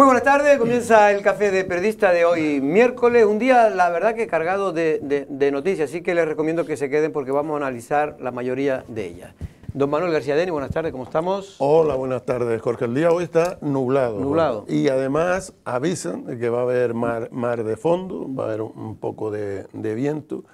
Muy buenas tardes, comienza el café de periodista de hoy miércoles, un día la verdad que cargado de, noticias, así que les recomiendo que se queden porque vamos a analizar la mayoría de ellas. Don Manuel García Deni, buenas tardes, ¿cómo estamos? Hola, buenas tardes, Jorge. El día hoy está nublado. Nublado. Y además avisan que va a haber mar, de fondo, va a haber un, poco de, viento.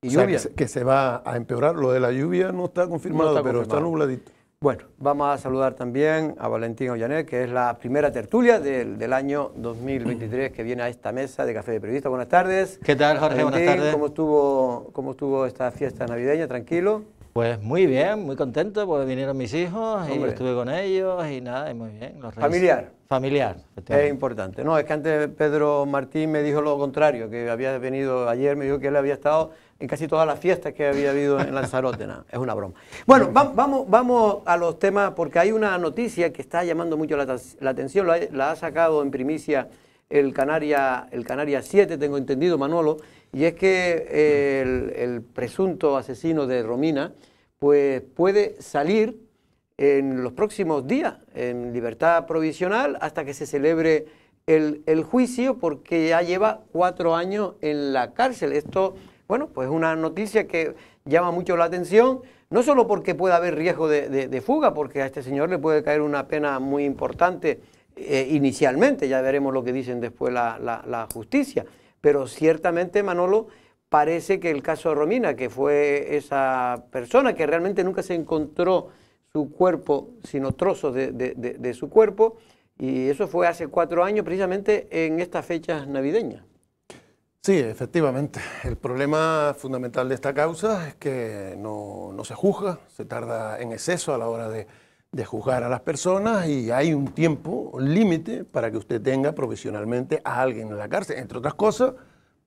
Y Que se, va a empeorar. Lo de la lluvia no está confirmado, pero está nubladito. Bueno, vamos a saludar también a Valentín Ollanet, que es la primera tertulia del, del, año 2023 que viene a esta mesa de Café de Periodistas. Buenas tardes. ¿Qué tal, Jorge? Buenas tardes. ¿cómo estuvo, ¿Cómo estuvo esta fiesta navideña? ¿Tranquilo? Pues muy bien, muy contento, porque vinieron mis hijos y estuve con ellos y nada, y muy bien. ¿Familiar? Familiar. Es importante. No, es que antes Pedro Martín me dijo lo contrario, que había venido ayer, me dijo que él había estado en casi todas las fiestas que había habido en Lanzarote. Nada, es una broma. Bueno, vamos, vamos a los temas, porque hay una noticia que está llamando mucho la, atención, la, ha sacado en primicia el Canaria, el Canaria 7, tengo entendido, Manolo, y es que eh, el, presunto asesino de Romina pues, puede salir en los próximos días en libertad provisional hasta que se celebre el, el juicio, porque ya lleva cuatro años en la cárcel. Esto bueno, pues una noticia que llama mucho la atención, no solo porque puede haber riesgo de, fuga, porque a este señor le puede caer una pena muy importante eh, inicialmente, ya veremos lo que dicen después la, justicia, pero ciertamente Manolo parece que el caso de Romina, que fue esa persona que realmente nunca se encontró su cuerpo, sino trozos de, su cuerpo, y eso fue hace cuatro años, precisamente en estas fechas navideñas. Sí, efectivamente. El problema fundamental de esta causa es que no, se juzga, se tarda en exceso a la hora de, juzgar a las personas y hay un tiempo límite para que usted tenga profesionalmente a alguien en la cárcel, entre otras cosas,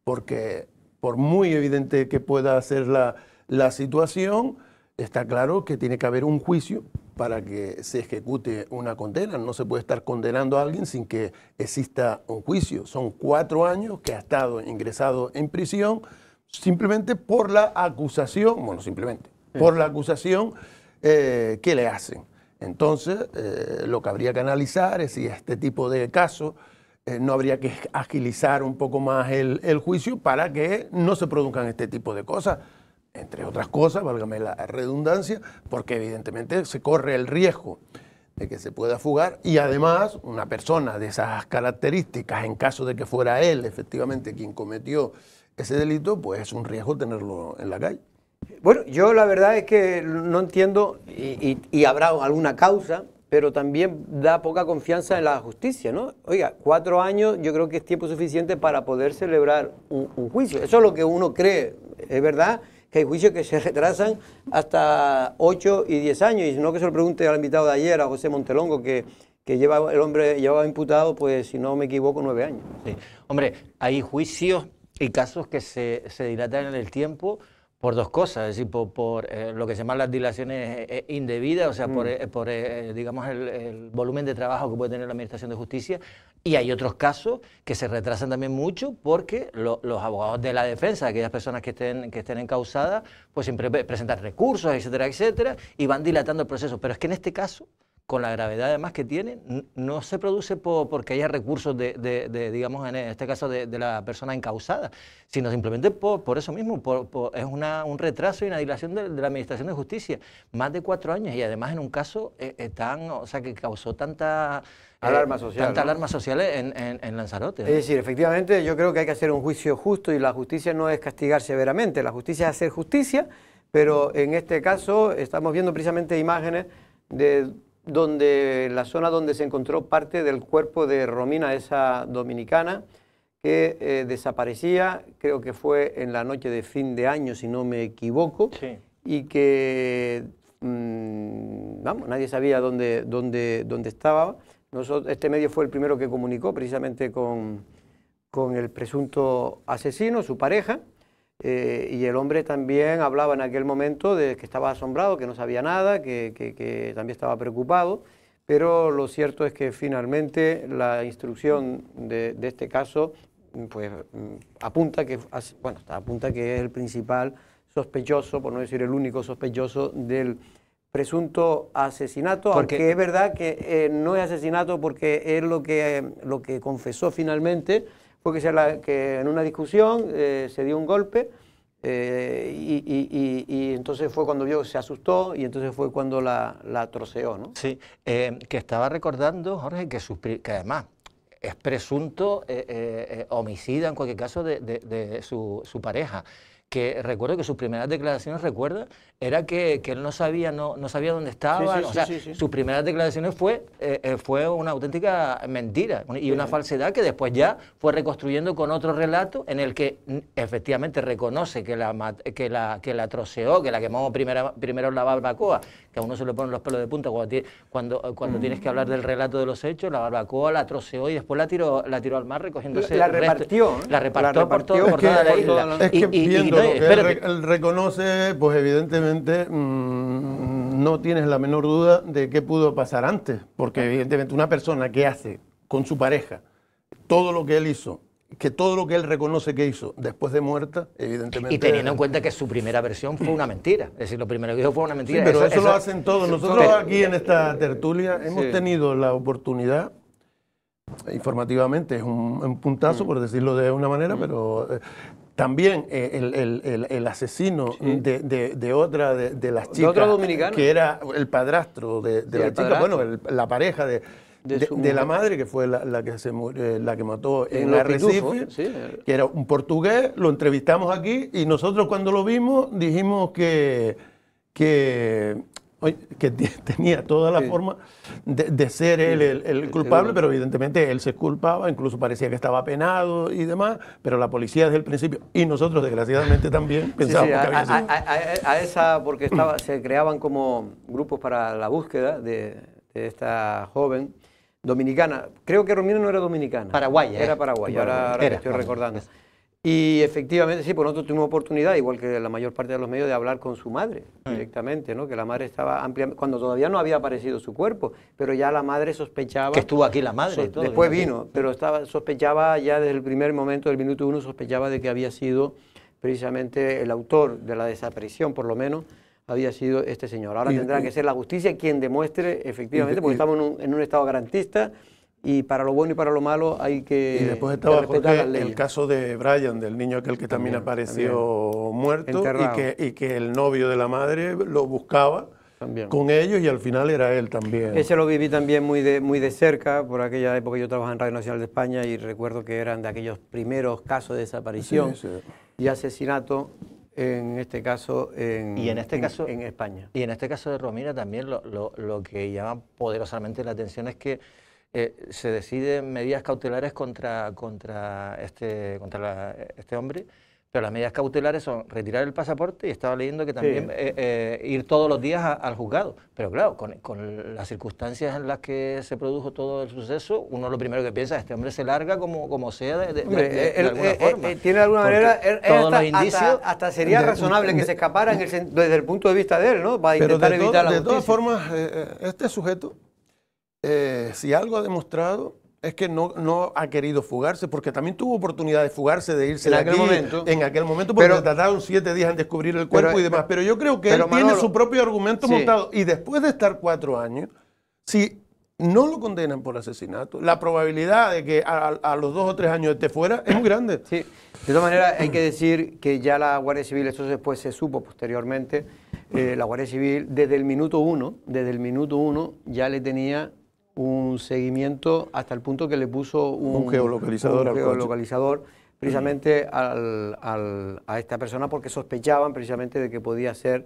porque por muy evidente que pueda ser la, la situación, está claro que tiene que haber un juicio para que se ejecute una condena. No se puede estar condenando a alguien sin que exista un juicio. Son cuatro años que ha estado ingresado en prisión simplemente por la acusación, bueno, simplemente, por la acusación eh, que le hacen. Entonces, eh, lo que habría que analizar es si este tipo de casos eh, no habría que agilizar un poco más el juicio para que no se produzcan este tipo de cosas entre otras cosas, válgame la redundancia, porque evidentemente se corre el riesgo de que se pueda fugar y además una persona de esas características, en caso de que fuera él efectivamente quien cometió ese delito, pues es un riesgo tenerlo en la calle. Bueno, yo la verdad es que no entiendo y, habrá alguna causa, pero también da poca confianza en la justicia, ¿no? Oiga, cuatro años yo creo que es tiempo suficiente para poder celebrar un juicio. Eso es lo que uno cree, es verdad que hay juicios que se retrasan hasta 8 y 10 años. Y no que se lo pregunte al invitado de ayer, a José Montelongo, que, lleva el hombre llevaba imputado, pues si no me equivoco, 9 años. Hombre, hay juicios y casos que se, se dilatan en el tiempo por dos cosas, es decir, por, eh, lo que se llaman las dilaciones eh, eh, indebidas, o sea, por, mm. digamos, el, volumen de trabajo que puede tener la Administración de Justicia. Y hay otros casos que se retrasan también mucho porque los abogados de la defensa, aquellas personas que estén, que estén encausadas, pues siempre presentan recursos, etcétera, etcétera, y van dilatando el proceso. Pero es que en este caso con la gravedad además que tiene, no se produce por, porque haya recursos de, de, digamos, en este caso de, la persona encausada, sino simplemente por, eso mismo, por, es una, un retraso y una dilación de, la Administración de Justicia, más de cuatro años, y además en un caso eh, eh, o sea, que causó tanta... Eh, alarma social. Tanta alarma en, Lanzarote. Es decir, efectivamente yo creo que hay que hacer un juicio justo y la justicia no es castigar severamente, la justicia es hacer justicia, pero en este caso estamos viendo precisamente imágenes de donde, la zona donde se encontró parte del cuerpo de Romina, esa dominicana, que eh, desaparecía, creo que fue en la noche de fin de año, si no me equivoco, y que, mm, vamos, nadie sabía dónde, dónde, dónde estaba. Nosotros, este medio fue el primero que comunicó precisamente con el presunto asesino, su pareja, eh, y el hombre también hablaba en aquel momento de que estaba asombrado, que no sabía nada, que, también estaba preocupado, pero lo cierto es que finalmente la instrucción de, este caso pues, mm, apunta, que, apunta que es el principal sospechoso, por no decir el único sospechoso del presunto asesinato, aunque es verdad que eh, no es asesinato porque es lo que confesó finalmente, fue que, en una discusión eh, se dio un golpe eh, y, entonces fue cuando vio, se asustó y entonces fue cuando la, troceó, ¿no? Sí, eh, que estaba recordando, Jorge, que, además es presunto homicida en cualquier caso de, su pareja que recuerdo que sus primeras declaraciones, recuerda, era que, él no sabía, no, no sabía dónde estaba. o sea, sus primeras declaraciones fue, eh, eh, fue una auténtica mentira y una falsedad que después ya fue reconstruyendo con otro relato en el que efectivamente reconoce que la, que la, que la troceó, que la quemó primero la barbacoa, que a uno se le ponen los pelos de punta cuando, cuando, tienes que hablar mm. del relato de los hechos, la barbacoa la troceó y después la tiró, la tiró al mar recogiéndose. La, ¿eh? repartió. La repartió, por, toda la isla él, reconoce, pues evidentemente mm, no tienes la menor duda de qué pudo pasar antes, porque evidentemente una persona que hace con su pareja todo lo que él hizo que todo lo que él reconoce que hizo después de muerta, evidentemente. Y teniendo en cuenta que su primera versión fue una mentira. Es decir, lo primero que dijo fue una mentira. pero eso, lo hacen todos. Nosotros aquí en esta tertulia hemos tenido la oportunidad, informativamente, es un, puntazo, mm. por decirlo de una manera, mm. pero eh, también eh, el, asesino de, otra de, las chicas, que era el padrastro de, la chica, bueno, la pareja de, la madre que fue la, que se eh, la que mató en, la Recife, que era un portugués, lo entrevistamos aquí y nosotros cuando lo vimos dijimos que, que que tenía toda la forma de, ser él el, culpable, pero evidentemente él se culpaba, incluso parecía que estaba penado y demás, pero la policía desde el principio, y nosotros desgraciadamente también pensábamos que había sido. A, esa, porque estaba, se creaban como grupos para la búsqueda de, esta joven dominicana. Creo que Romina no era dominicana. Paraguaya. Era eh. paraguaya, ahora, estoy recordando. Y efectivamente, sí, por pues nosotros tuvimos oportunidad, igual que la mayor parte de los medios, de hablar con su madre mm. directamente, ¿no? Que la madre estaba ampliamente, cuando todavía no había aparecido su cuerpo, pero ya la madre sospechaba. Que estuvo aquí la madre. después vino, pero estaba, sospechaba ya desde el primer momento, del minuto uno, sospechaba de que había sido precisamente el autor de la desaparición, por lo menos, había sido este señor. Ahora tendrá que ser la justicia quien demuestre efectivamente, porque estamos en un, en un estado garantista y para lo bueno y para lo malo hay que Y después estaba el caso de Brian, del niño aquel que también, apareció muerto y que, y que, el novio de la madre lo buscaba también. con ellos y al final era él también. Ese lo viví también muy de, muy de cerca, por aquella época yo trabajaba en Radio Nacional de España y recuerdo que eran de aquellos primeros casos de desaparición y asesinato en este caso en, y en, este caso, en España. Y en este caso de Romina también lo, lo, lo que llama poderosamente la atención es que eh, se deciden medidas cautelares contra, contra, este, contra este hombre, pero las medidas cautelares son retirar el pasaporte y estaba leyendo que también eh, eh, ir todos los días al juzgado. Pero claro, con, con, las circunstancias en las que se produjo todo el suceso, uno lo primero que piensa es este hombre se larga como, como sea de, de, alguna forma. tiene alguna manera, hasta, sería razonable que se escapara desde el punto de vista de él, ¿no? Va a intentar evitar la De todas formas, este sujeto eh, si algo ha demostrado es que no, no ha querido fugarse, porque también tuvo oportunidad de fugarse, de irse en aquel momento. En aquel momento, porque pero, tardaron siete días en descubrir el cuerpo y demás. Pero yo creo que él tiene su propio argumento montado. Y después de estar cuatro años, si no lo condenan por asesinato, la probabilidad de que a, los dos o tres años esté fuera es muy grande. Sí, de todas maneras hay que decir que ya la Guardia Civil, eso después se supo posteriormente, eh, la Guardia Civil desde el minuto uno, desde el minuto uno ya le tenía un seguimiento hasta el punto que le puso un, geolocalizador, precisamente al, a esta persona porque sospechaban precisamente de que podía ser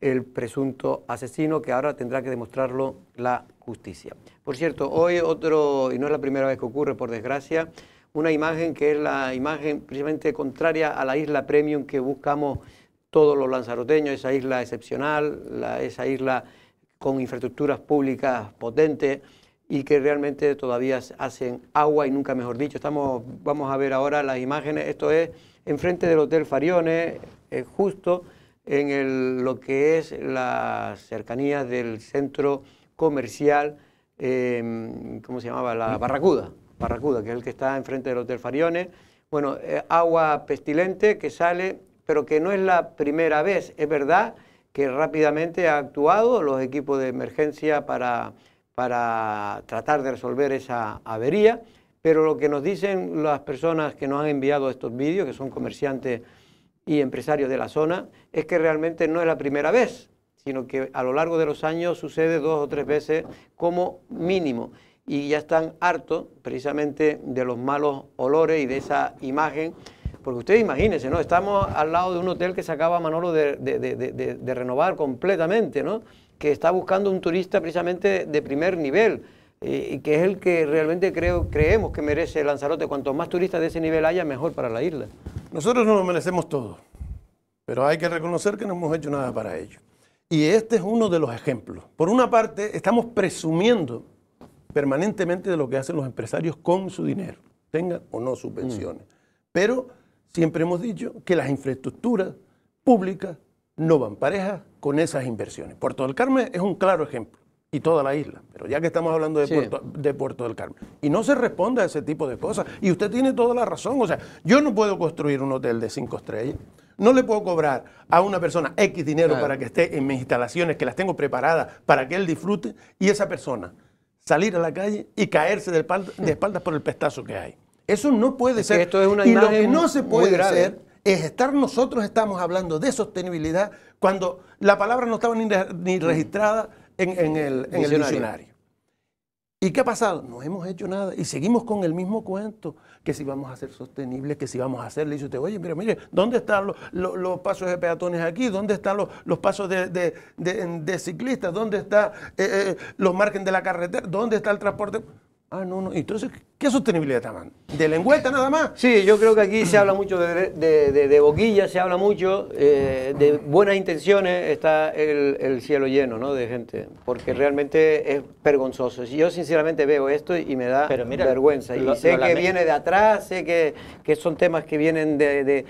el presunto asesino que ahora tendrá que demostrarlo la justicia. Por cierto, hoy otro, y no es la primera vez que ocurre por desgracia, una imagen que es la imagen precisamente contraria a la isla premium que buscamos todos los lanzaroteños, esa isla excepcional, la, esa isla con infraestructuras públicas potentes y que realmente todavía hacen agua y nunca mejor dicho. Estamos, vamos a ver ahora las imágenes. Esto es enfrente del Hotel Farione, eh, justo en el, lo que es las cercanías del centro comercial, em, ¿cómo se llamaba? La Barracuda, Barracuda, que es el que está enfrente del Hotel Farione. Bueno, eh, agua pestilente que sale, pero que no es la primera vez, es verdad que rápidamente ha actuado los equipos de emergencia para, para tratar de resolver esa avería, pero lo que nos dicen las personas que nos han enviado estos vídeos, que son comerciantes y empresarios de la zona, es que realmente no es la primera vez, sino que a lo largo de los años sucede dos o tres veces como mínimo y ya están hartos precisamente de los malos olores y de esa imagen porque ustedes imagínense, ¿no? Estamos al lado de un hotel que se acaba Manolo de, renovar completamente, ¿no? Que está buscando un turista precisamente de primer nivel eh, y que es el que realmente creo, creemos que merece Lanzarote. Cuanto más turistas de ese nivel haya, mejor para la isla. Nosotros no lo merecemos todo, pero hay que reconocer que no hemos hecho nada para ello. Y este es uno de los ejemplos. Por una parte, estamos presumiendo permanentemente de lo que hacen los empresarios con su dinero, tengan o no subvenciones. pensiones, mm. Pero Siempre hemos dicho que las infraestructuras públicas no van parejas con esas inversiones. Puerto del Carmen es un claro ejemplo, y toda la isla, pero ya que estamos hablando de, Puerto, del Carmen. Y no se responde a ese tipo de cosas. Y usted tiene toda la razón, o sea, yo no puedo construir un hotel de cinco estrellas. No le puedo cobrar a una persona X dinero para que esté en mis instalaciones, que las tengo preparadas para que él disfrute, y esa persona salir a la calle y caerse de, espaldas por el pestazo que hay. Eso no puede ser. y lo que no se puede hacer es estar nosotros estamos hablando de sostenibilidad cuando la palabra no estaba ni, mm. registrada en, el, diccionario. ¿Y qué ha pasado? No hemos hecho nada y seguimos con el mismo cuento, que si vamos a ser sostenibles, que si vamos a hacer, le dice usted, oye, mira, mire, ¿dónde están los, pasos de peatones aquí? ¿Dónde están los, pasos de, ciclistas? ¿Dónde están eh, eh, los márgenes de la carretera? ¿Dónde está el transporte? Ah, no, no. Entonces, ¿qué sostenibilidad están ¿De la nada más? Sí, yo creo que aquí se habla mucho de, de, boquilla, se habla mucho eh, de buenas intenciones, está el, cielo lleno ¿no? de gente, porque realmente es vergonzoso. Yo sinceramente veo esto y me da vergüenza. y sé que viene de atrás, sé que, son temas que vienen de,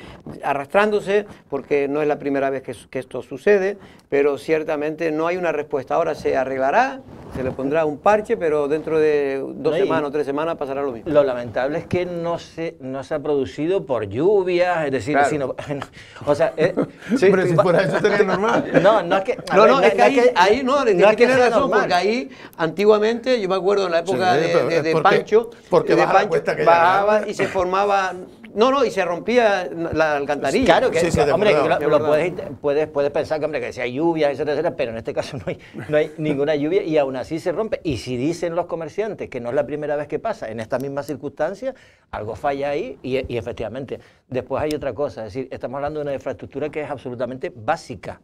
arrastrándose, porque no es la primera vez que, que esto sucede, pero ciertamente no hay una respuesta. Ahora se arreglará, se le pondrá un parche, pero dentro de dos semanas o tres semanas pasará lo mismo. Lo lamentable es que no se, no se ha producido por lluvias, es decir, sino, o sea, es... Eh, sí, pero si fuera eso sería normal. No, no es que, no, no, es que ahí, no, es que razón, porque ahí antiguamente, yo me acuerdo en la época de, Pancho, porque de Pancho, bajaba y se formaba no, no, y se rompía la alcantarilla. Claro que, hombre, puedes, puedes, pensar que, hombre, que sea lluvia, etcétera, etcétera, pero en este caso no hay, no hay ninguna lluvia y aún así se rompe. Y si dicen los comerciantes que no es la primera vez que pasa en estas mismas circunstancias, algo falla ahí y, y efectivamente. Después hay otra cosa, es decir, estamos hablando de una infraestructura que es absolutamente básica.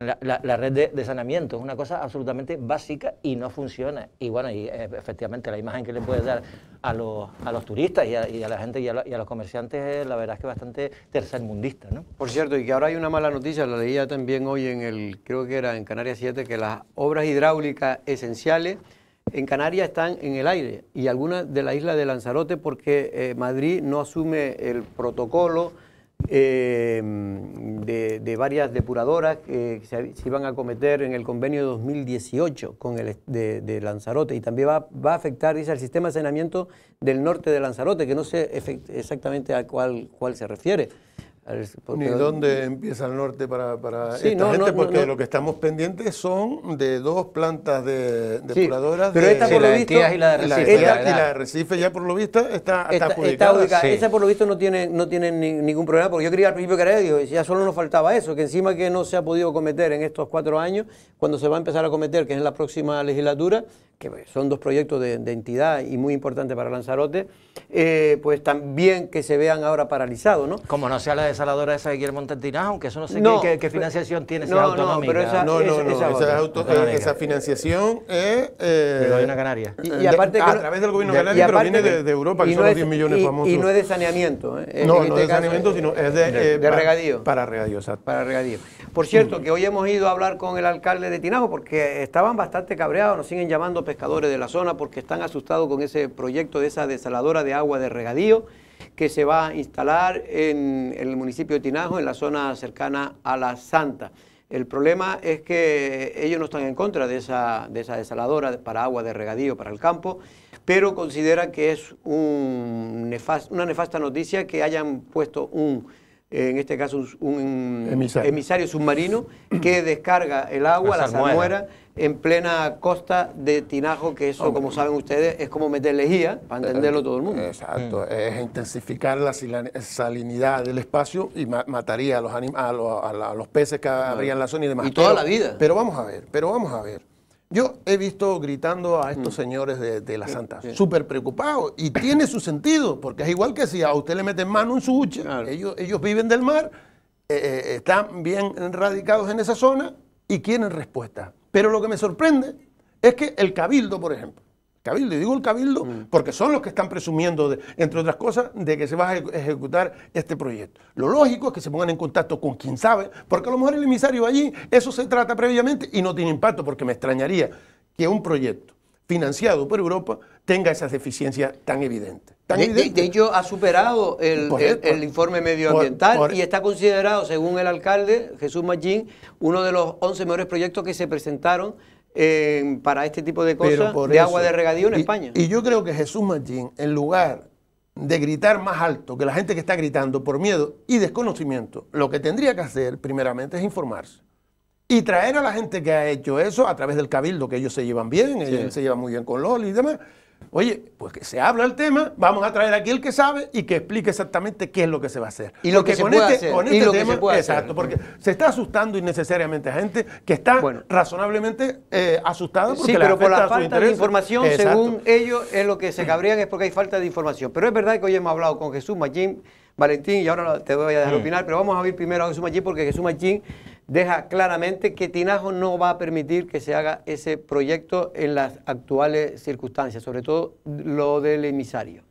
La, red de, saneamiento sanamiento es una cosa absolutamente básica y no funciona. Y bueno, y eh, efectivamente la imagen que le puede dar a los, a los turistas y a, la gente y a, los comerciantes, es eh, la verdad es que bastante tercermundista, ¿no? Por cierto, y que ahora hay una mala noticia, la leía también hoy en el, creo que era en Canarias 7, que las obras hidráulicas esenciales en Canarias están en el aire y algunas de la isla de Lanzarote porque eh, Madrid no asume el protocolo Em, de, varias depuradoras que se, iban a cometer en el convenio 2018 con el, de, Lanzarote y también va, a afectar, dice, al sistema de saneamiento del norte de Lanzarote, que no sé exactamente a cuál, cuál se refiere. Ni dónde empieza el norte para, para esta gente, porque lo que estamos pendientes son de dos plantas de, de depuradoras. Pero esta, por lo visto, y la de Recife. Recife ya, por lo visto, está, está, Esa, por lo visto, no tiene, no tiene ningún problema, porque yo quería al principio que era, y ya solo nos faltaba eso, que encima que no se ha podido cometer en estos cuatro años, cuando se va a empezar a cometer, que es en la próxima legislatura, que son dos proyectos de, entidad y muy importantes para Lanzarote, eh, pues también que se vean ahora paralizados, ¿no? Como no sea la desaladora esa de Guillermo Montentinás, aunque eso no sé qué, financiación tiene, no, autonómica. No, no, no, esa, financiación es... Eh, de una Canaria. Y, aparte a través del gobierno de, canario, pero viene de, Europa, que son los 10 millones famosos. Y no es de saneamiento. ¿eh? no, este no es de saneamiento, sino es de... de eh, regadío. Para regadío, exacto. Para regadío. Por cierto, que hoy hemos ido a hablar con el alcalde de Tinajo, porque estaban bastante cabreados, nos siguen llamando pescadores de la zona porque están asustados con ese proyecto de esa desaladora de agua de regadío que se va a instalar en, el municipio de Tinajo, en la zona cercana a La Santa. El problema es que ellos no están en contra de esa, de esa desaladora para agua de regadío para el campo, pero consideran que es un una nefasta noticia que hayan puesto un, en este caso un, emisario. submarino que descarga el agua, la, la en plena costa de Tinajo, que eso, como saben ustedes, es como meter lejía, para eh, entenderlo todo el mundo. Exacto, mm. es intensificar la salinidad del espacio y mataría a los, a a los peces que abrían la zona y demás. Y toda la vida. Pero vamos a ver, pero vamos a ver. Yo he visto gritando a estos mm. señores de, la Santa, súper preocupados, y tiene su sentido, porque es igual que si a usted le meten mano en su hucha, ellos, ellos viven del mar, eh, eh, están bien radicados en esa zona y quieren respuesta. Pero lo que me sorprende es que el cabildo, por ejemplo, cabildo, y digo el cabildo mm. porque son los que están presumiendo, entre otras cosas, de que se va a ejecutar este proyecto. Lo lógico es que se pongan en contacto con quien sabe, porque a lo mejor el emisario allí, eso se trata previamente y no tiene impacto, porque me extrañaría que un proyecto financiado por Europa tenga esas deficiencias tan evidentes de, hecho, ha superado el, informe medioambiental y está considerado, según el alcalde Jesús Magín uno de los 11 mejores proyectos que se presentaron eh, para este tipo de cosas de agua de regadío en España. Y yo creo que Jesús Magín en lugar de gritar más alto que la gente que está gritando por miedo y desconocimiento, lo que tendría que hacer primeramente es informarse. Y traer a la gente que ha hecho eso a través del cabildo, que ellos se llevan bien, se llevan muy bien con Loli y demás, Oye, pues que se habla el tema, vamos a traer aquí el que sabe y que explique exactamente qué es lo que se va a hacer. Y lo que se puede hacer. exacto, porque se está asustando innecesariamente a gente que está razonablemente eh, asustada porque sí, pero por la falta de información, según ellos, es lo que se cabrían es porque hay falta de información. Pero es verdad que hoy hemos hablado con Jesús Machín, Valentín, y ahora te voy a dejar mm. opinar, pero vamos a ver primero a Jesús Machín porque Jesús Machín deja claramente que Tinajo no va a permitir que se haga ese proyecto en las actuales circunstancias, sobre todo lo del emisario.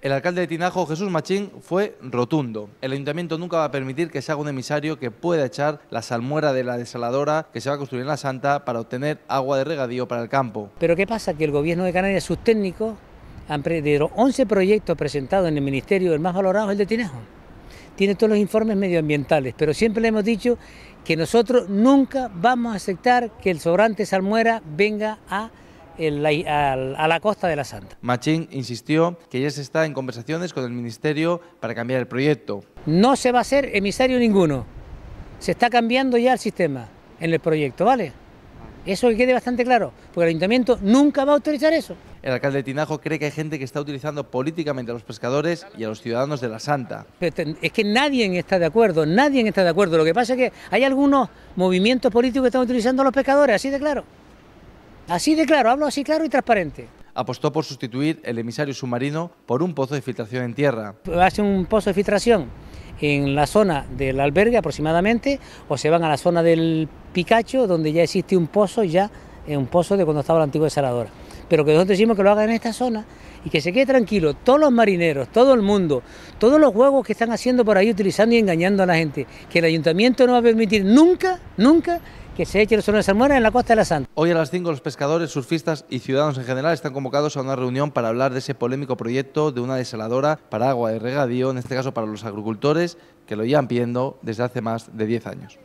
El alcalde de Tinajo, Jesús Machín, fue rotundo. El ayuntamiento nunca va a permitir que se haga un emisario que pueda echar la salmuera de la desaladora que se va a construir en La Santa para obtener agua de regadío para el campo. Pero ¿qué pasa? Que el gobierno de Canarias, sus técnicos, han de 11 proyectos presentados en el ministerio, el más valorado es el de Tinajo tiene todos los informes medioambientales, pero siempre le hemos dicho que nosotros nunca vamos a aceptar que el sobrante salmuera venga a la costa de la Santa. Machín insistió que ya se está en conversaciones con el Ministerio para cambiar el proyecto. No se va a hacer emisario ninguno. Se está cambiando ya el sistema en el proyecto, ¿vale? Eso que quede bastante claro, porque el ayuntamiento nunca va a autorizar eso. El alcalde de Tinajo cree que hay gente que está utilizando políticamente a los pescadores y a los ciudadanos de la Santa. es que nadie está de acuerdo, nadie está de acuerdo. Lo que pasa es que hay algunos movimientos políticos que están utilizando a los pescadores, así de claro. Así de claro, hablo así claro y transparente apostó por sustituir el emisario submarino por un pozo de filtración en tierra. Hace un pozo de filtración en la zona del albergue aproximadamente o se van a la zona del Picacho donde ya existe un pozo ya un pozo de cuando estaba la antigua desaladora. Pero que nosotros decimos que lo hagan en esta zona y que se quede tranquilo todos los marineros, todo el mundo, todos los juegos que están haciendo por ahí utilizando y engañando a la gente, que el ayuntamiento no va a permitir nunca, nunca que se eche el suelo de en la costa de la Santa. Hoy a las 5 los pescadores, surfistas y ciudadanos en general están convocados a una reunión para hablar de ese polémico proyecto de una desaladora para agua de regadío, en este caso para los agricultores que lo llevan pidiendo desde hace más de 10 años.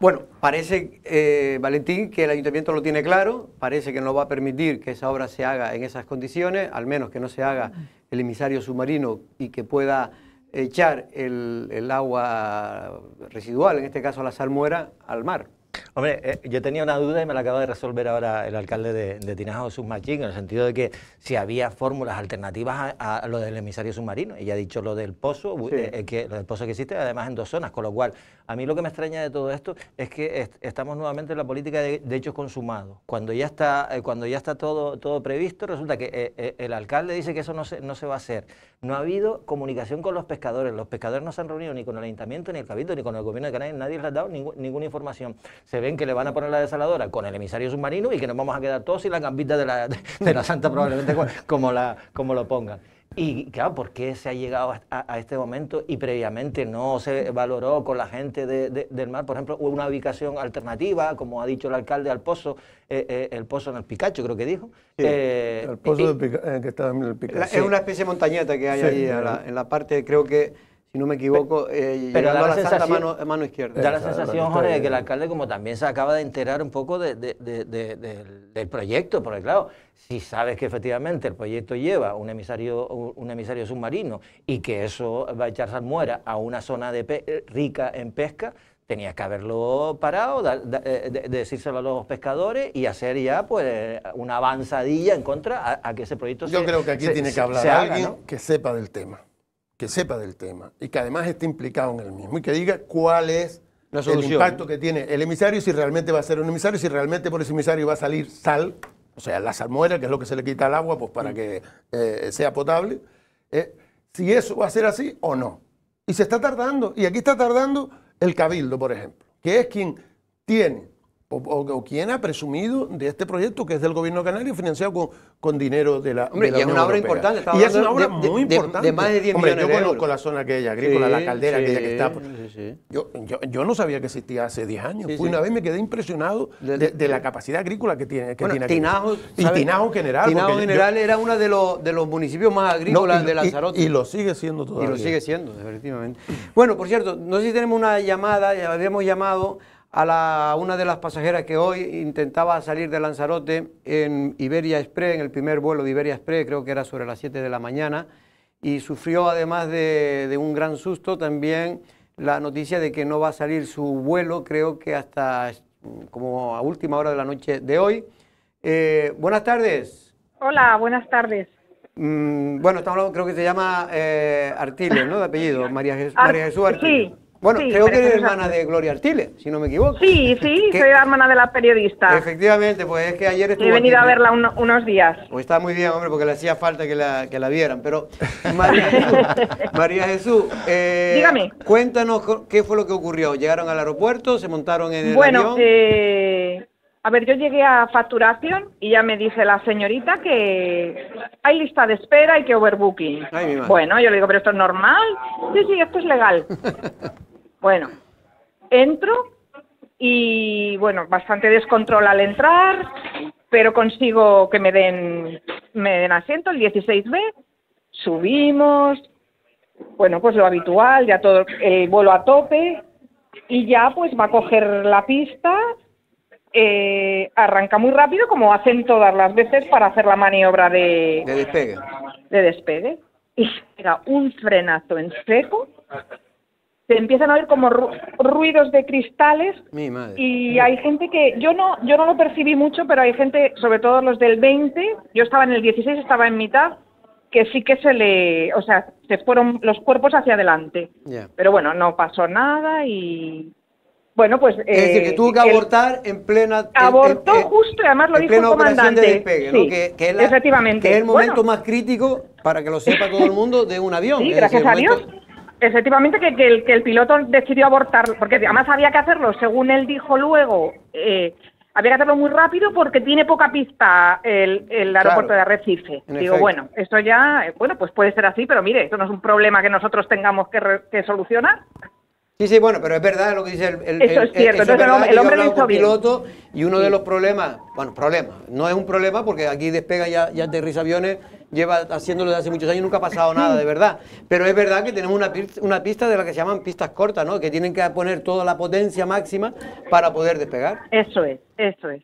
Bueno, parece, eh, Valentín, que el ayuntamiento lo tiene claro, parece que no va a permitir que esa obra se haga en esas condiciones, al menos que no se haga el emisario submarino y que pueda echar el, el agua residual, en este caso la salmuera, al mar. Hombre, eh, yo tenía una duda y me la acaba de resolver ahora el alcalde de, de Jesús en el sentido de que si había fórmulas alternativas a, lo del emisario submarino. ya ha dicho lo del pozo, eh, que, lo del pozo que existe, además en dos zonas, con lo cual a mí lo que me extraña de todo esto es que estamos nuevamente en la política de, hechos consumados. Cuando ya está, eh, cuando ya está todo, todo previsto, resulta que el alcalde dice que eso no se, no se va a hacer. No ha habido comunicación con los pescadores. Los pescadores no se han reunido ni con el ayuntamiento, ni el cabildo, ni con el gobierno de Canarias. Nadie les ha dado ninguna información se ven que le van a poner la desaladora con el emisario submarino y que nos vamos a quedar todos sin la gambita de la, Santa probablemente como, la, como lo pongan. Y claro, ¿por qué se ha llegado a, este momento y previamente no se valoró con la gente del mar, por ejemplo, una ubicación alternativa, como ha dicho el alcalde al pozo, eh, eh, el pozo en el Picacho creo que dijo? Eh, el pozo en el Picacho. Es una especie de montañeta que hay allí en la, en la parte, creo que si no me equivoco, eh, pero da la, eh, mano, izquierda. Da la sensación, Jorge, de que el alcalde como también se acaba de enterar un poco de, del proyecto, porque claro, si sabes que efectivamente el proyecto lleva un emisario, un emisario submarino y que eso va a echar salmuera a una zona de eh, rica en pesca, tenías que haberlo parado, eh, decírselo a los pescadores y hacer ya pues una avanzadilla en contra a, que ese proyecto Yo Yo creo que aquí tiene que hablar alguien que sepa del tema que sepa del tema y que además esté implicado en el mismo y que diga cuál es la el impacto que tiene el emisario, si realmente va a ser un emisario, si realmente por ese emisario va a salir sal, o sea, la salmuera, que es lo que se le quita al agua pues para mm. que eh, sea potable, eh, si eso va a ser así o no. Y se está tardando, y aquí está tardando el cabildo, por ejemplo, que es quien tiene o, quién ha presumido de este proyecto que es del gobierno canario financiado con, dinero de la, Hombre, y es una obra importante. Y es una obra muy importante. De, más de 10 Hombre, yo conozco la zona aquella agrícola, la caldera que aquella que está. yo, yo, yo, no sabía que existía hace 10 años. Fui una vez me quedé impresionado de, la capacidad agrícola que tiene, que tiene aquí. y Tinajo general. Tinajo general era uno de los, de los municipios más agrícolas de Lanzarote. Y, y, lo sigue siendo todavía. Y lo sigue siendo, efectivamente. Bueno, por cierto, no sé si tenemos una llamada, habíamos llamado a la, una de las pasajeras que hoy intentaba salir de Lanzarote en Iberia Express, en el primer vuelo de Iberia Express, creo que era sobre las 7 de la mañana, y sufrió además de, un gran susto también la noticia de que no va a salir su vuelo, creo que hasta como a última hora de la noche de hoy. Eh, buenas tardes. Hola, buenas tardes. Mm, bueno, estamos hablando, creo que se llama eh, ¿no? De apellido, María, María Jesús bueno, creo que eres hermana de Gloria Artile, si no me equivoco. Sí, sí, soy hermana de la periodista. Efectivamente, pues es que ayer estuve He venido a verla unos días. Pues está muy bien, hombre, porque le hacía falta que la, que la vieran. Pero, María Jesús, eh, Dígame. cuéntanos qué fue lo que ocurrió. ¿Llegaron al aeropuerto? ¿Se montaron en el bueno, avión? Bueno, eh, a ver, yo llegué a facturación y ya me dice la señorita que hay lista de espera y que overbooking. Bueno, yo le digo, pero esto es normal. Sí, sí, esto es legal. Bueno, entro y bueno, bastante descontrol al entrar, pero consigo que me den, me den asiento, el 16B, subimos, bueno, pues lo habitual, ya todo vuelo a tope y ya pues va a coger la pista, eh, arranca muy rápido como hacen todas las veces para hacer la maniobra de, de despegue. Y pega un frenazo en seco se empiezan a oír como ruidos de cristales y hay gente que yo no yo no lo percibí mucho, pero hay gente, sobre todo los del 20, yo estaba en el 16, estaba en mitad, que sí que se le, o sea, se fueron los cuerpos hacia adelante. Pero bueno, no pasó nada y bueno, pues es decir, que eh, tuvo que abortar en plena abortó además lo dijo el comandante, que, es el momento más crítico para que lo sepa todo el mundo de un avión. Sí, gracias a Efectivamente, que, el, piloto decidió abortar, porque además había que hacerlo, según él dijo luego, eh, había que hacerlo muy rápido porque tiene poca pista el, aeropuerto de Arrecife. Digo, bueno, esto ya, eh, bueno, pues puede ser así, pero mire, esto no es un problema que nosotros tengamos que, solucionar. Sí, sí, bueno, pero es verdad lo que dice el, el es cierto. el, hombre, lo bien. piloto y uno de los problemas, bueno, problema, no es un problema porque aquí despega ya, ya aterriza aviones lleva haciéndolo desde hace muchos años, nunca ha pasado nada, de verdad. Pero es verdad que tenemos una, una pista de la que se llaman pistas cortas, ¿no? Que tienen que poner toda la potencia máxima para poder despegar. Eso es, eso es.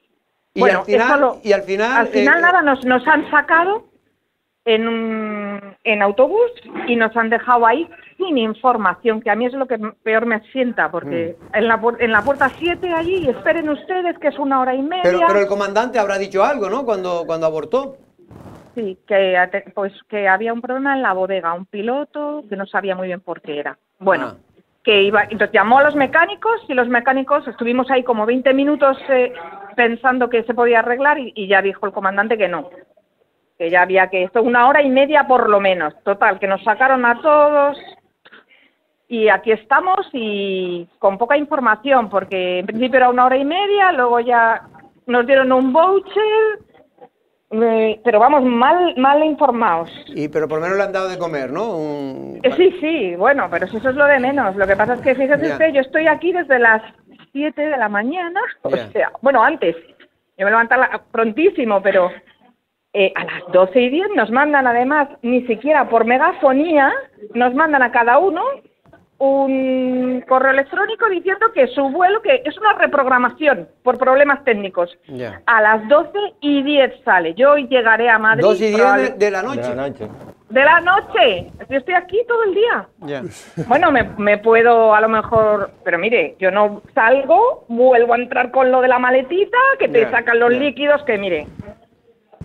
Y, al, final, y al final... Eh, nada, nos, han sacado en, un, en autobús y nos han dejado ahí sin información, que a mí es lo que peor me sienta, porque mm. en, la, en la puerta 7 allí, esperen ustedes que es una hora y media. Pero, pero el comandante habrá dicho algo, ¿no? Cuando, cuando abortó. Sí, que, pues, que había un problema en la bodega, un piloto que no sabía muy bien por qué era. Bueno, ah. que iba, entonces llamó a los mecánicos y los mecánicos estuvimos ahí como 20 minutos eh, pensando que se podía arreglar y, y, ya dijo el comandante que no, que ya había que esto una hora y media por lo menos. Total, que nos sacaron a todos y aquí estamos y con poca información porque en principio era una hora y media, luego ya nos dieron un voucher pero vamos, mal, mal informados. Y pero por lo menos le han dado de comer, ¿no? Eh, sí, sí, bueno, pero si eso es lo de menos. Lo que pasa es que, fíjese usted, yo estoy aquí desde las 7 de la mañana. bueno, antes. Yo me levantaba prontísimo, pero eh, a las 12 y 10 nos mandan además, ni siquiera por megafonía, nos mandan a cada uno un correo electrónico diciendo que su vuelo, que es una reprogramación por problemas técnicos. A las 12 y 10 sale. Yo llegaré a Madrid. 12 y 10 de, la noche. De la noche. De Yo estoy aquí todo el día. Bueno, me, me, puedo a lo mejor. Pero mire, yo no salgo, vuelvo a entrar con lo de la maletita, que te sacan los líquidos, que mire.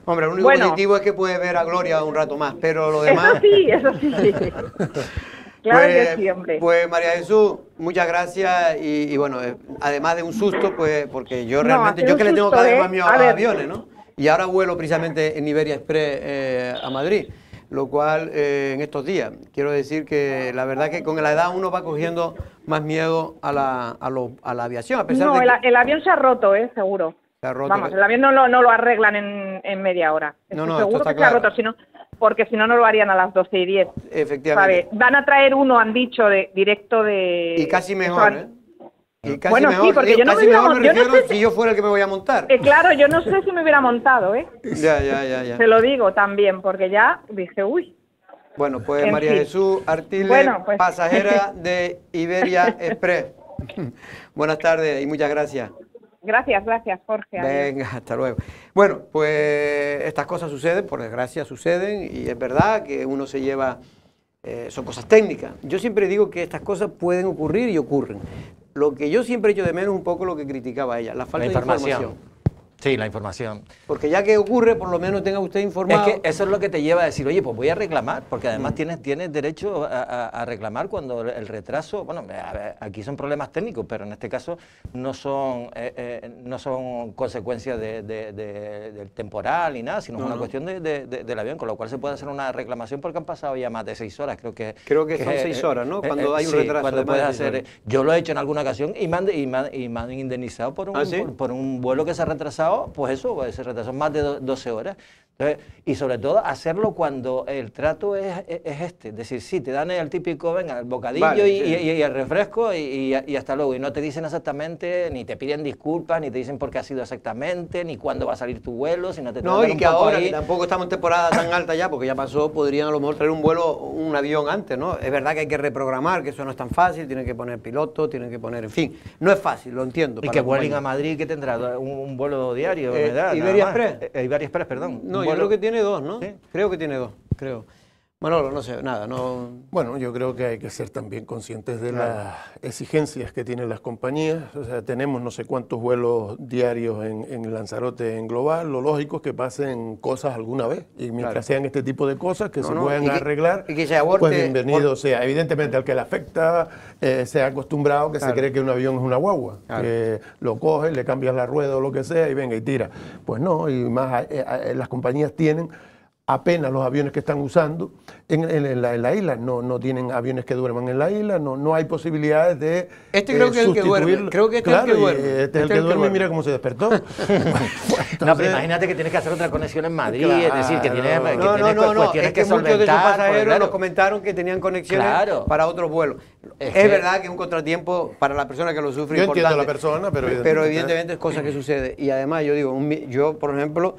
Hombre, el único es que puedes ver a Gloria un rato más, pero lo demás. Eso sí, eso sí. sí. Pues, pues, María Jesús, muchas gracias y, bueno, eh, además de un susto, pues porque yo realmente, yo que le tengo cada vez más miedo ¿eh? a, los aviones, ¿no? Y ahora vuelo precisamente en Iberia Express eh, a Madrid, lo cual en estos días, quiero decir que la verdad que con la edad uno va cogiendo más miedo a la, a lo, a la aviación, a pesar no, de... el, el avión se ha roto, ¿eh? Seguro. Vamos, el avión no lo, arreglan en, media hora. no, no, seguro que claro. se porque si no, no lo harían a las 12 y 10. Efectivamente. Van a traer uno, han dicho, de, directo de... Y casi mejor, ¿eh? Y casi bueno, mejor, sí, porque eh, yo no me, mejor me si, yo fuera el que me voy a montar. Eh, claro, yo no sé si me hubiera montado, ¿eh? ya, ya, ya, ya. Se lo digo también, porque ya dije, uy. Bueno, pues María Jesús Artiles, pues- pasajera de Iberia Express. Buenas tardes y muchas gracias. Gracias, gracias, Jorge. Venga, hasta luego. Bueno, pues estas cosas suceden, por desgracia suceden, y es verdad que uno se lleva, eh, son cosas técnicas. Yo siempre digo que estas cosas pueden ocurrir y ocurren. Lo que yo siempre he hecho de menos es un poco lo que criticaba ella, la falta de información. Sí, la información. Porque ya que ocurre, por lo menos tenga usted informado. Es que eso es lo que te lleva a decir, oye, pues voy a reclamar, porque además mm. tienes, tienes derecho a, reclamar cuando el retraso, bueno, aquí son problemas técnicos, pero en este caso no son, eh, eh, no son consecuencias del temporal ni nada, sino una cuestión del avión, con lo cual se puede hacer una reclamación porque han pasado ya más de seis horas, creo que... Creo que, son seis eh, horas, ¿no? Cuando hay un retraso. Cuando puedes hacer, yo lo he hecho en alguna ocasión y me han, y me y me han indemnizado por ¿Ah, un, por un vuelo que se ha retrasado pues eso, ese pues retraso más de 12 horas y sobre todo hacerlo cuando el trato es, este. Es decir, sí, te dan el típico, venga, el bocadillo y, el refresco y, hasta luego. Y no te dicen exactamente, ni te piden disculpas, ni te dicen por qué ha sido exactamente, ni cuándo va a salir tu vuelo, si no te No, y que ahora, que tampoco estamos en temporada tan alta ya, porque ya pasó, podrían a lo mejor traer un vuelo, un avión antes, ¿no? Es verdad que hay que reprogramar, que eso no es tan fácil, tienen que poner piloto, tienen que poner, en fin, no es fácil, lo entiendo. Y que vuelen a Madrid, que tendrá? ¿Un, vuelo diario? Eh, Y varias Iberia Express. Eh, eh, perdón. No, creo que tiene dos, ¿no? Creo que tiene dos, creo. Manolo, no sé, nada, no... Bueno, yo creo que hay que ser también conscientes de las exigencias que tienen las compañías. O sea, tenemos no sé cuántos vuelos diarios en, Lanzarote en global. Lo lógico es que pasen cosas alguna vez. Y mientras sean este tipo de cosas que se puedan arreglar, y que se aborte, pues bienvenido sea. Evidentemente, al que le afecta eh, se ha acostumbrado que se cree que un avión es una guagua. Que lo coges, le cambias la rueda o lo que sea y venga y tira. Pues no, y más eh, eh, las compañías tienen apenas los aviones que están usando en, la, isla. No, no tienen aviones que duerman en la isla, no, no hay posibilidades de. Este creo eh, que es el que duerme. Creo que este claro, es el que eh, duerme. Este, es el este que, duerme, y mira cómo se despertó. no, pero imagínate que tienes que hacer otra conexión en Madrid, es decir, que tienes, no, que no, no, no, es que, muchos de pasajeros nos comentaron que tenían conexiones para otros vuelos. Es, verdad que es un contratiempo para la persona que lo sufre. Yo entiendo la persona, pero. Pero evidentemente es cosa que sucede. Y además, yo digo, yo, por ejemplo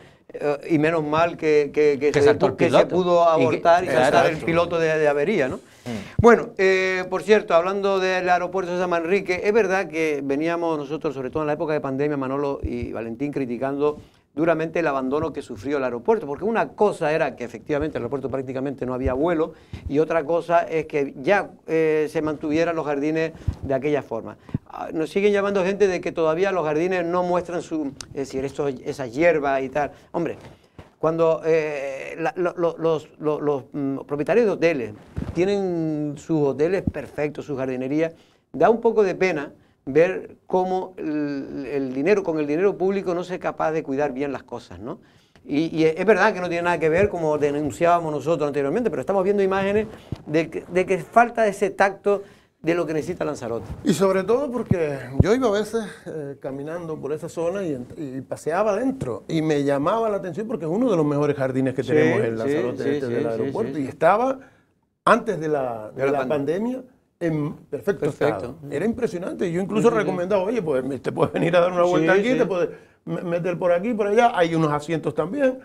y menos mal que, que, se, pudo abortar y, saltar el piloto de, avería, ¿no? Mm. Bueno, eh, por cierto, hablando del aeropuerto de San Manrique, es verdad que veníamos nosotros, sobre todo en la época de pandemia, Manolo y Valentín, criticando duramente el abandono que sufrió el aeropuerto, porque una cosa era que efectivamente el aeropuerto prácticamente no había vuelo y otra cosa es que ya eh, se mantuvieran los jardines de aquella forma. Ah, nos siguen llamando gente de que todavía los jardines no muestran su, es decir, esto, esas hierbas y tal. Hombre, cuando eh, los, mm, propietarios de hoteles tienen sus hoteles perfectos, su jardinería, da un poco de pena ver cómo el, dinero, con el dinero público no se es capaz de cuidar bien las cosas, ¿no? Y, es verdad que no tiene nada que ver, como denunciábamos nosotros anteriormente, pero estamos viendo imágenes de que, falta ese tacto de lo que necesita Lanzarote. Y sobre todo porque yo iba a veces eh, caminando por esa zona y, paseaba adentro y me llamaba la atención porque es uno de los mejores jardines que tenemos en Lanzarote este aeropuerto y estaba antes de la, pandemia perfecto, Era impresionante. Yo incluso he recomendaba, oye, pues te puedes venir a dar una vuelta aquí, te puedes meter por aquí, por allá. Hay unos asientos también.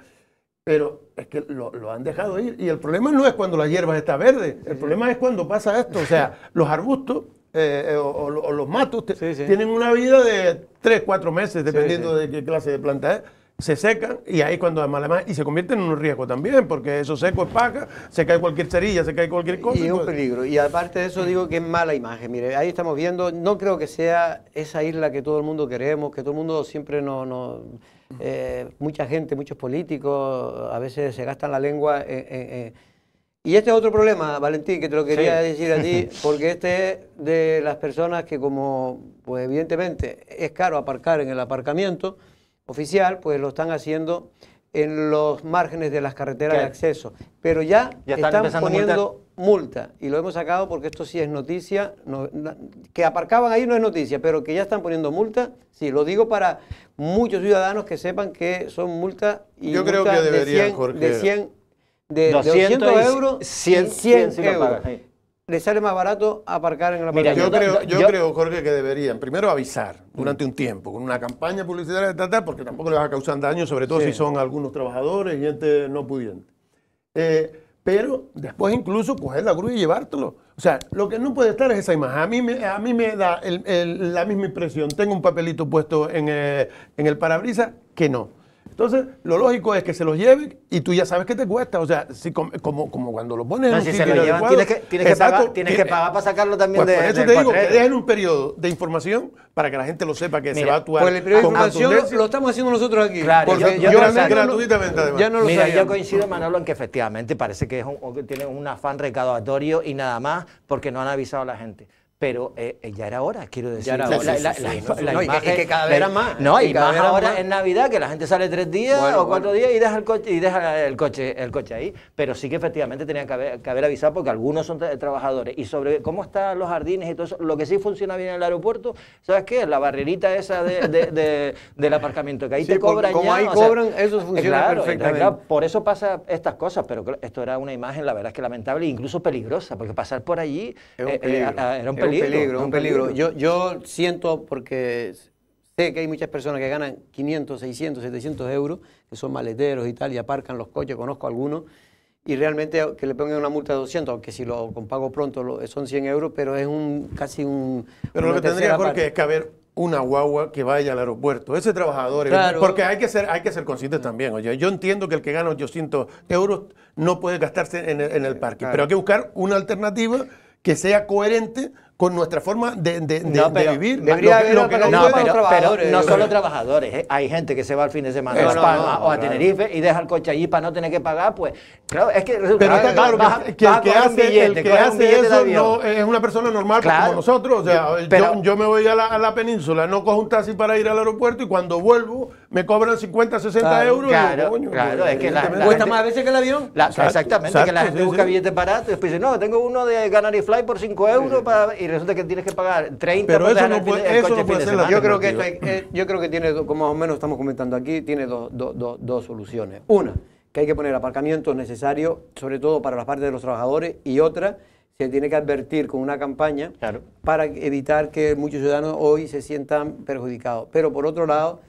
Pero es que lo, han dejado ir. Y el problema no es cuando la hierba está verde. El problema es cuando pasa esto. O sea, los arbustos eh, eh, o, los matos tienen una vida de 3, 4 meses, dependiendo de qué clase de planta es se secan y ahí cuando además, y se convierten en un riesgo también, porque eso seco es paca, se cae cualquier cerilla, se cae cualquier cosa. Y es un peligro. Y aparte de eso digo que es mala imagen. Mire, ahí estamos viendo, no creo que sea esa isla que todo el mundo queremos, que todo el mundo siempre nos... No, eh, mucha gente, muchos políticos a veces se gastan la lengua. Eh, eh, y este es otro problema, Valentín, que te lo quería decir a ti, porque este es de las personas que como, pues evidentemente es caro aparcar en el aparcamiento, oficial, pues lo están haciendo en los márgenes de las carreteras de acceso. Pero ya, están, poniendo multa. Y lo hemos sacado porque esto sí es noticia. que aparcaban ahí no es noticia, pero que ya están poniendo multa. Sí, lo digo para muchos ciudadanos que sepan que son multas y Yo creo que deberían, de 100, De 200, euros 100, 100, euros le sale más barato aparcar en la Mira, yo, creo, Jorge, que deberían primero avisar durante un tiempo, con una campaña publicitaria, de tratar, porque tampoco le va a causar daño, sobre todo si son algunos trabajadores y gente no pudiente. Eh, pero después incluso coger la cruz y llevártelo. O sea, lo que no puede estar es esa imagen. A mí me, da la misma impresión. Tengo un papelito puesto en eh, en el parabrisas que no. Entonces, lo lógico es que se los lleven y tú ya sabes que te cuesta. O sea, si, como, como cuando lo pones en tienes, que, pagar, que, eh, pagar, para sacarlo pues también de, Por eso te digo, que dejen un periodo de información para que la gente lo sepa que se va a actuar. Pues el periodo de información lo estamos haciendo nosotros aquí. Claro, porque yo, yo, gratuitamente lo Mira, yo coincido, Manolo, en que efectivamente parece que es un, tienen un afán recaudatorio y nada más porque no han avisado a la gente pero eh, eh, ya era hora, quiero decir. La imagen que cada vez era más. No, y, más ahora en Navidad, que la gente sale tres días o cuatro días y deja el coche y deja el coche, el coche ahí. Pero sí que efectivamente tenía que haber, avisado porque algunos son trabajadores. Y sobre cómo están los jardines y todo eso, lo que sí funciona bien en el aeropuerto, ¿sabes qué? La barrerita esa de, del aparcamiento, que ahí te cobran como Ahí cobran, eso eh, funciona perfectamente. por eso pasa estas cosas, pero esto era una imagen, la verdad es que lamentable e incluso peligrosa, porque pasar por allí eh, era un peligro un peligro. Un peligro. Yo, yo siento, porque sé que hay muchas personas que ganan 500, 600, 700 euros, que son maleteros y tal, y aparcan los coches, conozco algunos, y realmente que le pongan una multa de 200, aunque si lo compago pronto son 100 euros, pero es un casi un... Pero lo que tendría, Jorge, es que haber una guagua que vaya al aeropuerto. Ese trabajador, porque hay que ser, hay que ser conscientes también. Oye, yo entiendo que el que gana 800 euros no puede gastarse en el, parque, pero hay que buscar una alternativa que sea coherente con nuestra forma de, de, de, vivir. no, pero, no solo trabajadores, ¿eh? hay gente que se va al fin de semana o a Tenerife y deja el coche allí para no tener que pagar, pues claro, es que que, el que hace eso es una persona normal como nosotros, o sea, yo, me voy a la península, no cojo un taxi para ir al aeropuerto y cuando vuelvo me cobran 50, 60 euros. Claro, coño, claro, es que la, la cuesta más a veces que el avión. exactamente, que la gente busca billetes baratos. Después dice, no, tengo uno de Canary Fly por 5 euros y resulta que tienes que pagar 30 Pero eso no puede, ser yo creo que eh, Yo creo que tiene, como más o menos estamos comentando aquí, tiene dos, soluciones. Una, que hay que poner aparcamientos necesarios, sobre todo para las partes de los trabajadores, y otra, se tiene que advertir con una campaña para evitar que muchos ciudadanos hoy se sientan perjudicados. Pero por otro lado,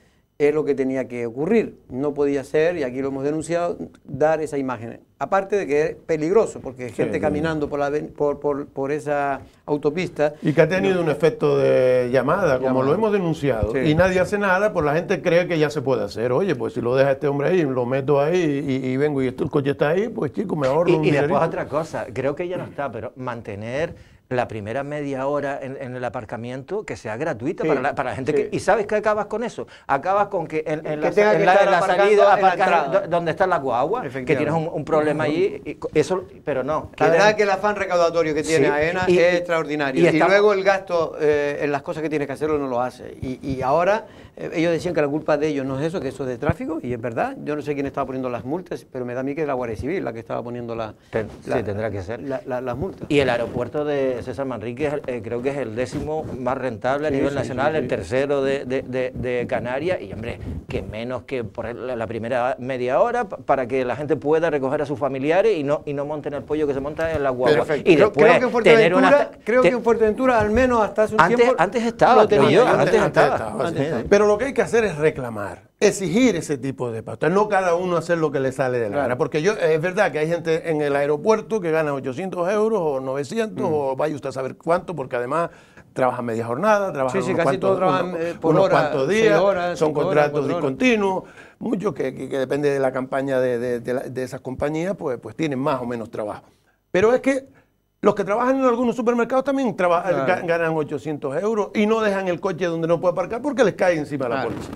es lo que tenía que ocurrir. No podía ser, y aquí lo hemos denunciado, dar esa imagen. Aparte de que es peligroso, porque gente caminando por, la, por, por, esa autopista... Y que ha tenido un efecto de llamada, como lo hemos denunciado, y nadie hace nada, pues la gente cree que ya se puede hacer. Oye, pues si lo deja este hombre ahí, lo meto ahí y, vengo y el coche está ahí, pues chico, me ahorro y, Y después otra cosa, creo que ya no está, pero mantener la primera media hora en, el aparcamiento que sea gratuita para, la, gente. ¿Y sabes qué acabas con eso? Acabas con que en, la, salida donde está la guagua, que tienes un, problema allí, eso, pero no. La verdad que el afán recaudatorio que tiene AENA es extraordinario. Y, luego el gasto eh, en las cosas que tienes que hacerlo no lo hace. y ahora eh, ellos decían que la culpa de ellos no es eso, que eso es de tráfico, y es verdad. Yo no sé quién estaba poniendo las multas, pero me da a mí que es la Guardia Civil la que estaba poniendo la, sí, tendrá que ser. las multas. Y el aeropuerto de César Manrique eh, creo que es el décimo más rentable a nivel nacional, el tercero de, de, Canarias, y hombre, que menos que por la primera media hora para que la gente pueda recoger a sus familiares y no, y no monten el pollo que se monta en la guagua. Y creo, que en Fuerteventura, al menos hasta hace un tiempo... Antes estaba, antes, estaba lo que hay que hacer es reclamar, exigir ese tipo de pautas, no cada uno hacer lo que le sale de la cara, Porque yo, es verdad que hay gente en el aeropuerto que gana 800 euros o 900 mm. o vaya usted a saber cuánto, porque además trabaja media jornada, trabaja sí, sí, trabajan, unos, eh, por unos cuantos, días, son contratos discontinuos, muchos que, que, depende de la campaña de, esas compañías, pues, pues tienen más o menos trabajo. Pero es que los que trabajan en algunos supermercados también ganan 800 euros y no dejan el coche donde no puede aparcar porque les cae encima la policía.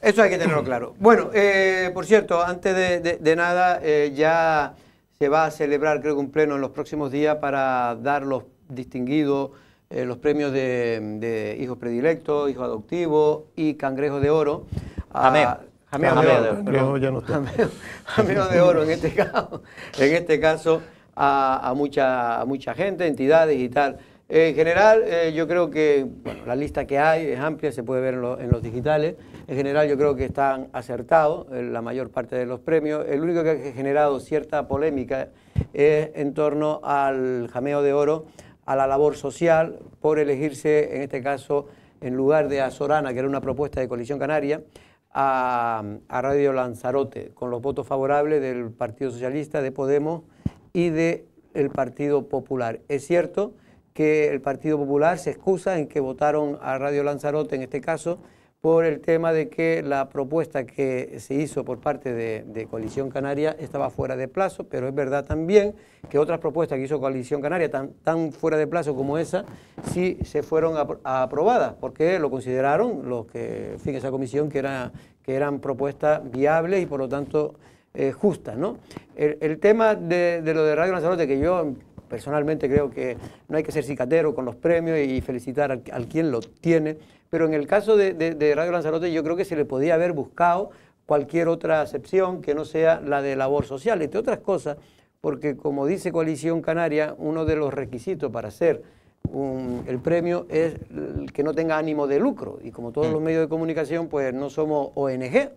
Eso hay que tenerlo mm. claro. Bueno, eh, por cierto, antes de, nada, eh, ya se va a celebrar, creo un pleno en los próximos días para dar los distinguidos, eh, los premios de, hijos predilectos, hijos adoptivos y cangrejos de oro. de oro. de oro en este caso. En este caso a, mucha, mucha gente, entidades y tal. En general, eh, yo creo que la lista que hay es amplia, se puede ver en, los digitales. En general, yo creo que están acertados la mayor parte de los premios. El único que ha generado cierta polémica es en torno al jameo de oro, a la labor social, por elegirse, en este caso, en lugar de Azorana que era una propuesta de Coalición Canaria, a Radio Lanzarote, con los votos favorables del Partido Socialista, de Podemos y del Partido Popular. Es cierto que el Partido Popular se excusa en que votaron a Radio Lanzarote, en este caso, por el tema de que la propuesta que se hizo por parte de, Coalición Canaria estaba fuera de plazo, pero es verdad también que otras propuestas que hizo Coalición Canaria, tan, tan fuera de plazo como esa, sí se fueron aprobadas, porque lo consideraron los que, en fin, esa comisión que, era, que eran propuestas viables y por lo tanto eh, ¿no? El, tema de, lo de Radio Lanzarote, que yo personalmente creo que no hay que ser cicatero con los premios y felicitar al, quien lo tiene, pero en el caso de, Radio Lanzarote yo creo que se le podía haber buscado cualquier otra acepción que no sea la de labor social, entre otras cosas, porque como dice Coalición Canaria, uno de los requisitos para hacer el premio es que no tenga ánimo de lucro. Y como todos mm. los medios de comunicación, pues no somos ONG,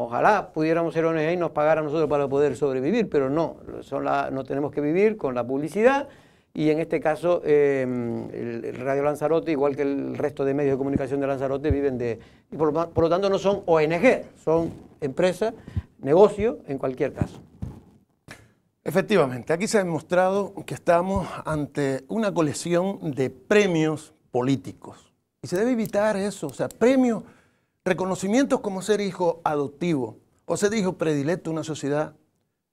Ojalá pudiéramos ser ONG y nos pagaran a nosotros para poder sobrevivir, pero no, no tenemos que vivir con la publicidad y en este caso em, el Radio Lanzarote, igual que el resto de medios de comunicación de Lanzarote, viven de... por, lo tanto no son ONG, son empresas, negocio en cualquier caso. Efectivamente, aquí se ha demostrado que estamos ante una colección de premios políticos. Y se debe evitar eso, o sea, premios Reconocimientos como ser hijo adoptivo o ser hijo predilecto de una sociedad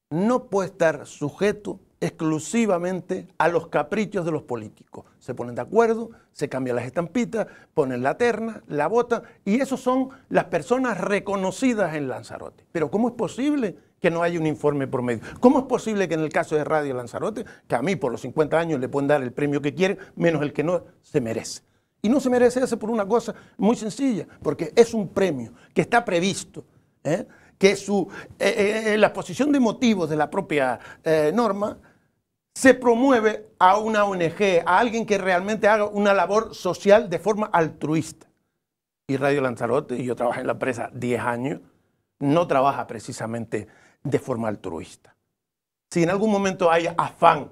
no puede estar sujeto exclusivamente a los caprichos de los políticos. Se ponen de acuerdo, se cambian las estampitas, ponen la terna, la bota, y esos son las personas reconocidas en Lanzarote. Pero ¿cómo es posible que no haya un informe por medio? ¿Cómo es posible que en el caso de Radio Lanzarote, que a mí por los 50 años le pueden dar el premio que quieren, menos el que no se merece? Y no se merece eso por una cosa muy sencilla, porque es un premio que está previsto, ¿eh? que su, eh, eh, la posición de motivos de la propia norma se promueve a una ONG, a alguien que realmente haga una labor social de forma altruista. Y Radio Lanzarote, y yo trabajé en la empresa 10 años, no trabaja precisamente de forma altruista. Si en algún momento hay afán,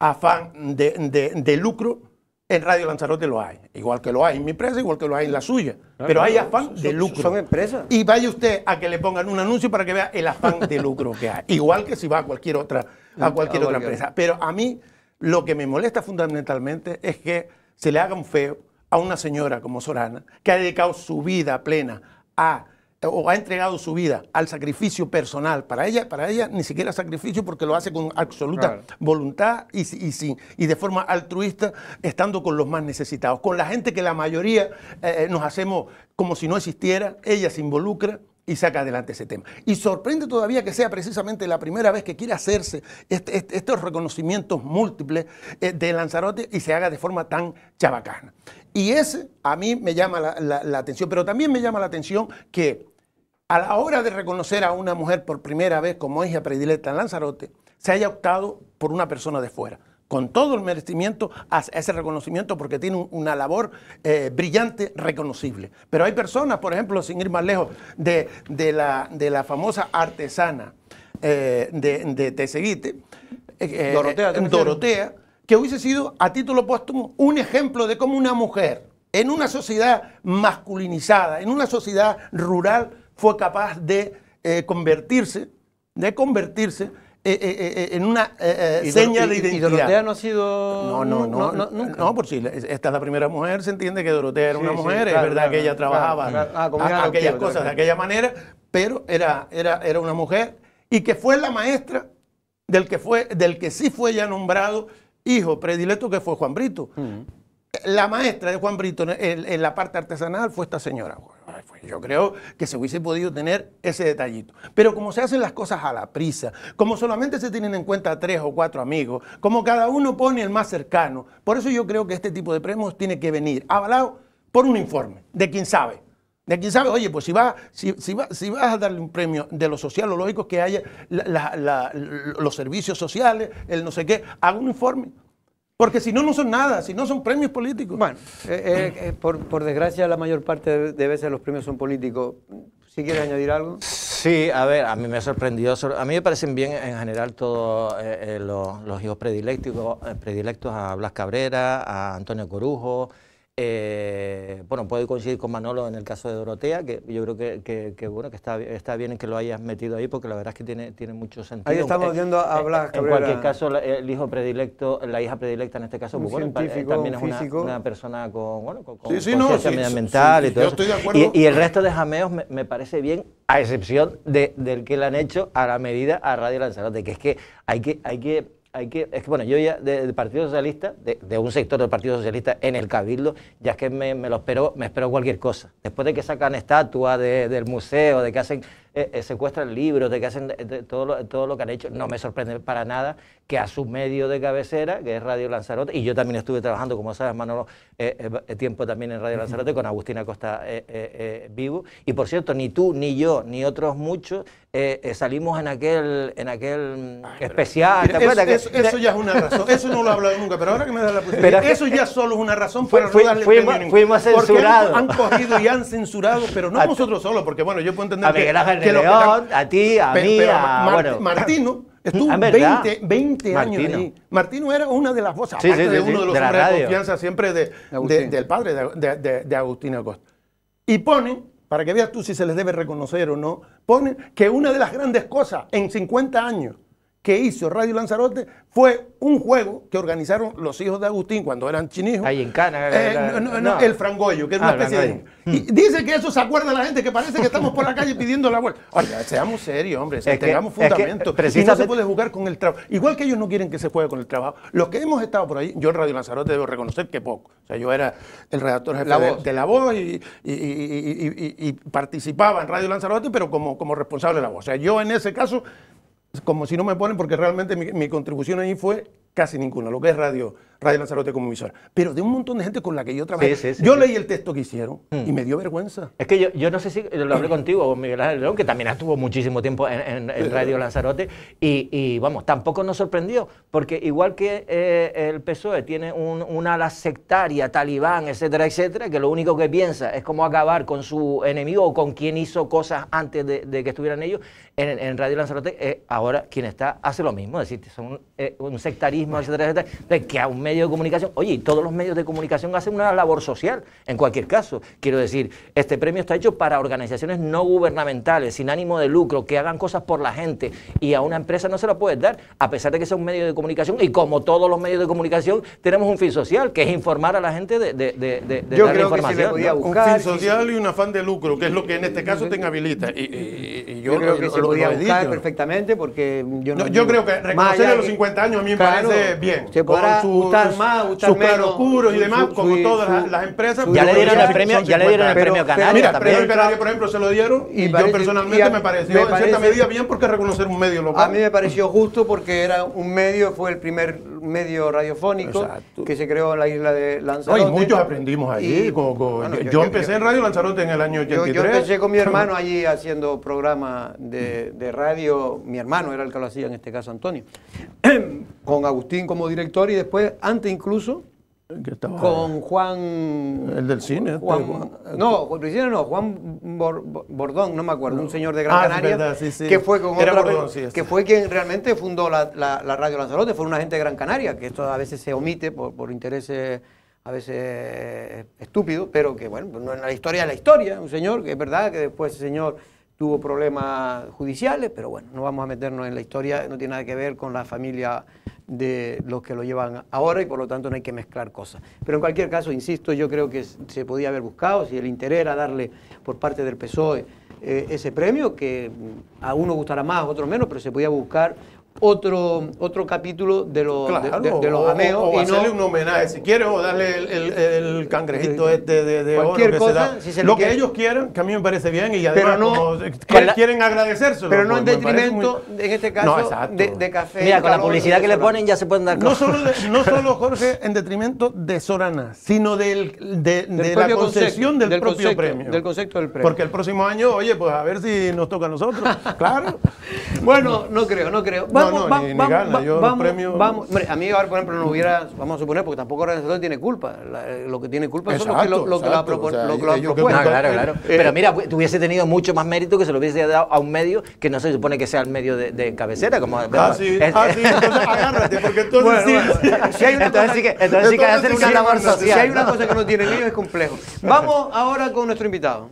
afán de, de lucro, en Radio Lanzarote lo hay, igual que lo hay en mi empresa, igual que lo hay en la suya. pero hay afán de lucro. Son empresas. Y vaya usted a que le pongan un anuncio para que vea el afán de lucro que hay. Igual que si va a cualquier otra, a ah, cualquier otra empresa. Pero a mí lo que me molesta fundamentalmente es que se le haga un feo a una señora como Sorana, que ha dedicado su vida plena a o ha entregado su vida al sacrificio personal, para ella, para ella ni siquiera sacrificio porque lo hace con absoluta voluntad y, de forma altruista, estando con los más necesitados, con la gente que la mayoría eh, eh, nos hacemos como si no existiera, ella se involucra y saca adelante ese tema. Y sorprende todavía que sea precisamente la primera vez que quiere hacerse este, este, estos reconocimientos múltiples eh, de Lanzarote y se haga de forma tan chavacana. Y ese a mí me llama la atención, pero también me llama la atención que a la hora de reconocer a una mujer por primera vez como hija predilecta en Lanzarote, se haya optado por una persona de fuera, con todo el merecimiento a ese reconocimiento porque tiene una labor eh, brillante, reconocible. Pero hay personas, por ejemplo, sin ir más lejos, de, la, famosa artesana eh, de, Teseguite, eh, Dorotea, Dorotea, que hubiese sido a título póstumo un ejemplo de cómo una mujer en una sociedad masculinizada, en una sociedad rural, fue capaz de eh, convertirse, de convertirse eh, eh, en una seña de identidad. ¿Y Dorotea no ha sido.? No, no, no. No, por si esta es la primera mujer, se entiende que Dorotea era una mujer, es verdad que ella trabajaba ah, aquellas cosas de aquella manera, pero era, era, era una mujer y que fue la maestra del que, fue, del que sí fue ya nombrado hijo predilecto, que fue Juan Brito. Mm. La maestra de Juan Brito en, en la parte artesanal fue esta señora, pues, yo creo que se hubiese podido tener ese detallito. Pero como se hacen las cosas a la prisa, como solamente se tienen en cuenta tres o cuatro amigos, como cada uno pone el más cercano, por eso yo creo que este tipo de premios tiene que venir avalado por un informe de quien sabe. De quien sabe, oye, pues si, va, si, vas a darle un premio de lo social, lo lógico es que haya los servicios sociales, el no sé qué, haga un informe, porque si no, no son nada, si no son premios políticos. Bueno, eh, eh, eh, por, desgracia la mayor parte de, veces los premios son políticos. ¿Si ¿Sí quieres añadir algo? Sí, a ver, a mí me ha sorprendido. A mí me parecen bien en general todos los, los, hijos predilectos a Blas Cabrera, a Antonio Corujo, eh, bueno, puedo coincidir con Manolo en el caso de Dorotea, que yo creo que, bueno, que está, está, bien que lo hayas metido ahí, porque la verdad es que tiene, tiene mucho sentido. Ahí estamos eh, viendo a eh, Blas En cualquier caso, el hijo predilecto, la hija predilecta en este caso, pues también es una, persona con, bueno, y todo yo Y, el resto de jameos me, parece bien, a excepción del que le han hecho a la medida a Radio Lanzarote, que es que hay que, hay que que, es que bueno, yo ya del Partido Socialista, de, un sector del Partido Socialista en el Cabildo, ya es que me, me lo espero, me espero cualquier cosa. Después de que sacan estatuas del museo, de que hacen eh, eh, secuestran libros, de que hacen todo, lo, todo lo que han hecho. No me sorprende para nada que a su medio de cabecera, que es Radio Lanzarote, y yo también estuve trabajando, como sabes, Manolo, eh, tiempo también en Radio Lanzarote con Agustina Costa Vivo. Y por cierto, ni tú, ni yo, ni otros muchos salimos en aquel, en aquel especial. eso, ya es una razón. Eso no lo he hablado nunca, pero ahora que me da la Pero eso ya solo es una razón para fuimos, censurados. Han, cogido y han censurado, pero no nosotros solo porque bueno, yo puedo entender a ti, a mí, a, Martino estuvo 20, ah, años allí. Martino era una de las voces, aparte de uno de los grandes confianza siempre de, del padre de, Agustín Acosta. Y ponen, para que veas tú si se les debe reconocer o no, ponen que una de las grandes cosas en 50 años que hizo Radio Lanzarote fue un juego que organizaron los hijos de Agustín cuando eran chinijos. Ahí en Cana. Eh, el frangollo que es una ah, especie de... Y dice que eso se acuerda la gente, que parece que estamos por la calle pidiendo la vuelta. Oiga, seamos serios, hombre, tengamos fundamentos. no se puede jugar con el trabajo. Igual que ellos no quieren que se juegue con el trabajo. Los que hemos estado por ahí, yo en Radio Lanzarote debo reconocer que poco. O sea, yo era el redactor jefe de, La Voz y, participaba en Radio Lanzarote, pero como, como responsable de La Voz. O sea, yo en ese caso como si no me ponen, porque realmente mi, mi contribución ahí fue casi ninguna, lo que es radio. Radio Lanzarote como emisora, pero de un montón de gente con la que yo trabajé. yo leí el texto que hicieron mm. y me dio vergüenza. Es que yo, no sé si lo hablé contigo, Miguel Ángel León, que también estuvo muchísimo tiempo en, Radio Lanzarote, y, vamos, tampoco nos sorprendió, porque igual que eh, el PSOE tiene una ala sectaria, talibán, etcétera, etcétera, que lo único que piensa es cómo acabar con su enemigo o con quien hizo cosas antes de, que estuvieran ellos, en, Radio Lanzarote eh, ahora quien está hace lo mismo, es decir, son eh, un sectarismo, etcétera, etcétera, que aumenta medio de comunicación. Oye, todos los medios de comunicación hacen una labor social, en cualquier caso. Quiero decir, este premio está hecho para organizaciones no gubernamentales, sin ánimo de lucro, que hagan cosas por la gente. Y a una empresa no se la puede dar, a pesar de que sea un medio de comunicación. Y como todos los medios de comunicación, tenemos un fin social, que es informar a la gente de, de, de, de Yo creo información. Que se le podía buscar, un fin social y, un afán de lucro, que es lo que en este caso te habilita Y, yo, creo que se lo podía perfectamente porque yo no, yo creo que reconocer a los 50 años a mí me parece bien gustar más, y demás, como todas las, empresas. Pues, ya le dieron el premio, ya le dieron el premio Canarias. el por ejemplo, se lo dieron y, yo personalmente me pareció en cierta medida bien porque reconocer un medio local. A mí me pareció justo porque era un medio, fue el primer medio radiofónico que se creó en la isla de Lanzarote. y muchos aprendimos allí. yo, empecé en Radio Lanzarote en el año 83. Yo, yo empecé con mi hermano allí haciendo programa de, de radio. Mi hermano era el que lo hacía, en este caso Antonio. con Agustín como director y después, antes incluso, con Juan... El del cine. Este, Juan, no, Juan, no, Juan Bordón, no me acuerdo, un señor de Gran ah, Canaria, que fue con que fue quien realmente fundó la, radio Lanzarote, fue una gente de Gran Canaria, que esto a veces se omite por, intereses a veces estúpidos, pero que bueno, es la historia es la historia, un señor que es verdad que después ese señor tuvo problemas judiciales, pero bueno, no vamos a meternos en la historia, no tiene nada que ver con la familia de los que lo llevan ahora y por lo tanto no hay que mezclar cosas. Pero en cualquier caso, insisto, yo creo que se podía haber buscado, si el interés era darle por parte del PSOE eh, ese premio, que a uno gustará más, a otro menos, pero se podía buscar otro, otro capítulo de los, de, los ameos. y hacerle un homenaje si quieren o darle el, el, el cangrejito este de, de oro que se da. lo que ellos quieran, que a mí me parece bien y además pero no, quieren agradecérselo. Pero no en pues, detrimento, en este caso, de, café. Mira, con la publicidad que le ponen ya se pueden dar no solo, no solo, Jorge, en detrimento de Sorana, sino del, de, la concesión del, propio premio. Del concepto del premio. Porque el próximo año, oye, pues a ver si nos toca a nosotros. claro. Bueno, no creo, no creo vamos, ni, vamos, yo vamos, vamos. a mí ahora, por ejemplo, no hubiera, vamos a suponer, porque tampoco el organización tiene culpa. Eh, lo que tiene culpa es son los lo, que lo, ha propuesto. No, claro, claro. Eh, Pero mira, pues, hubiese tenido mucho más mérito que se lo hubiese dado a un medio que no se supone que sea el medio de, cabecera. Como, ah, ah, sí, entonces agárrate, porque entonces sí. entonces, sí que, entonces, social. Si hay una cosa que no tiene miedo es complejo. Vamos ahora con nuestro invitado.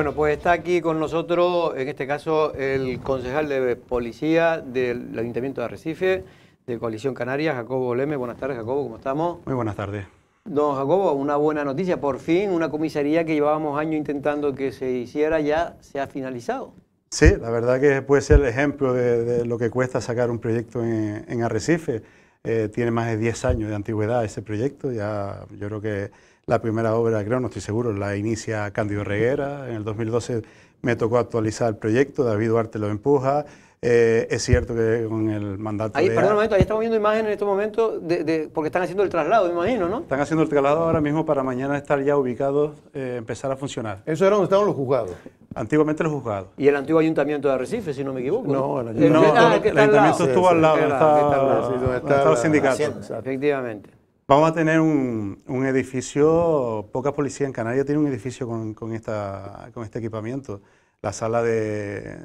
Bueno, pues está aquí con nosotros, en este caso, el concejal de policía del Ayuntamiento de Arrecife, de Coalición Canaria, Jacobo Leme. Buenas tardes, Jacobo, ¿cómo estamos? Muy buenas tardes. Don Jacobo, una buena noticia. Por fin, una comisaría que llevábamos años intentando que se hiciera ya se ha finalizado. Sí, la verdad que puede ser el ejemplo de, lo que cuesta sacar un proyecto en, Arrecife. Eh, tiene más de 10 años de antigüedad ese proyecto. Ya yo creo que la primera obra, creo, no estoy seguro, la inicia Cándido Reguera. En el 2012 me tocó actualizar el proyecto, David Duarte lo empuja. Eh, es cierto que con el mandato. Ahí, perdón, momento, ahí estamos viendo imágenes en este momento de, porque están haciendo el traslado, me imagino, ¿no? Están haciendo el traslado ahora mismo para mañana estar ya ubicados, eh, empezar a funcionar. ¿Eso era donde estaban los juzgados? Antiguamente los juzgados. Y el antiguo ayuntamiento de Arrecife, si no me equivoco. No, el eh, ayuntamiento, estuvo al lado, estaba el Efectivamente. Vamos a tener un, edificio, poca policía en Canarias tiene un edificio con, esta, con este equipamiento. La sala de,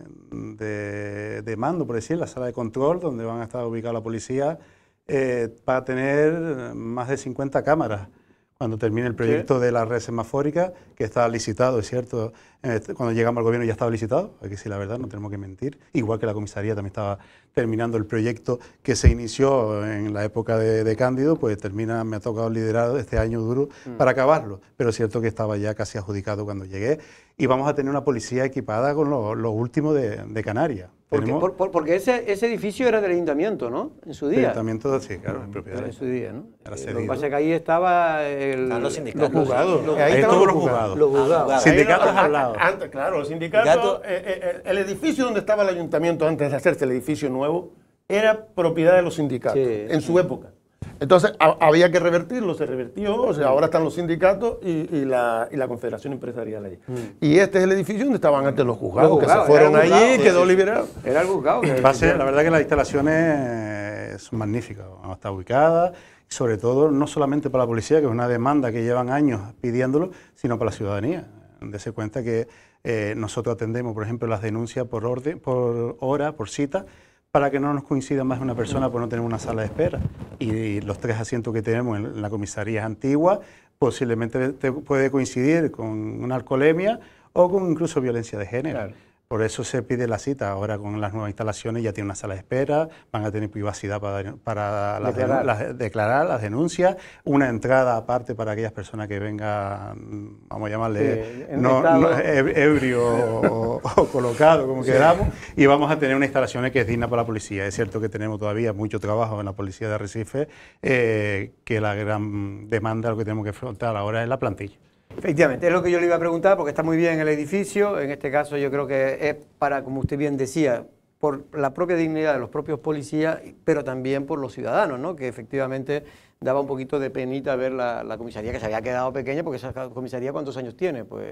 mando, por decir, la sala de control, donde van a estar ubicada la policía, eh, va a tener más de 50 cámaras cuando termine el proyecto de la red semafórica, que está licitado, es cierto. Este, cuando llegamos al gobierno ya estaba licitado, hay que decir la verdad, no tenemos que mentir. Igual que la comisaría también estaba terminando el proyecto que se inició en la época de, Cándido, pues termina, me ha tocado liderar este año duro mm. para acabarlo. Pero es cierto que estaba ya casi adjudicado cuando llegué. Y vamos a tener una policía equipada con los últimos de, Canarias. Porque, ese, edificio era del ayuntamiento, ¿no? En su día. El ayuntamiento, sí, claro, En propiedad. En su día, ¿no? Eh, lo que pasa es que ahí estaba el, los sindicatos. Los juzgados. Los, los jugados. Los Sindicatos hablados. Antes, claro, el sindicato, eh, eh, eh, el, edificio donde estaba el ayuntamiento antes de hacerse el edificio nuevo, era propiedad de los sindicatos en su época. Entonces había que revertirlo, se revertió, o sea, ahora están los sindicatos y, la, Confederación Empresarial allí. Mm. Y este es el edificio donde estaban antes los juzgados, que se fueron allí quedó liberado. Era el juzgado. la verdad que las instalaciones son magníficas, está ubicada, sobre todo no solamente para la policía, que es una demanda que llevan años pidiéndolo, sino para la ciudadanía. Dese cuenta que eh, nosotros atendemos, por ejemplo, las denuncias por, orden, por hora, por cita, para que no nos coincida más una persona por no tener una sala de espera. Y los tres asientos que tenemos en la comisaría antigua posiblemente puede coincidir con una alcoholemia o con incluso violencia de género. Por eso se pide la cita. Ahora con las nuevas instalaciones ya tiene una sala de espera, van a tener privacidad para, declarar. Las, denuncias, una entrada aparte para aquellas personas que vengan, mm, vamos a llamarle, no, e-, ebrio o, colocado, como queramos, y vamos a tener una instalación que es digna para la policía. Es cierto que tenemos todavía mucho trabajo en la policía de Recife, eh, que la gran demanda lo que tenemos que afrontar ahora es la plantilla. Efectivamente, es lo que yo le iba a preguntar porque está muy bien el edificio. En este caso yo creo que es para, como usted bien decía, por la propia dignidad de los propios policías, pero también por los ciudadanos, ¿no? que efectivamente daba un poquito de penita ver la, comisaría que se había quedado pequeña, porque esa comisaría cuántos años tiene, pues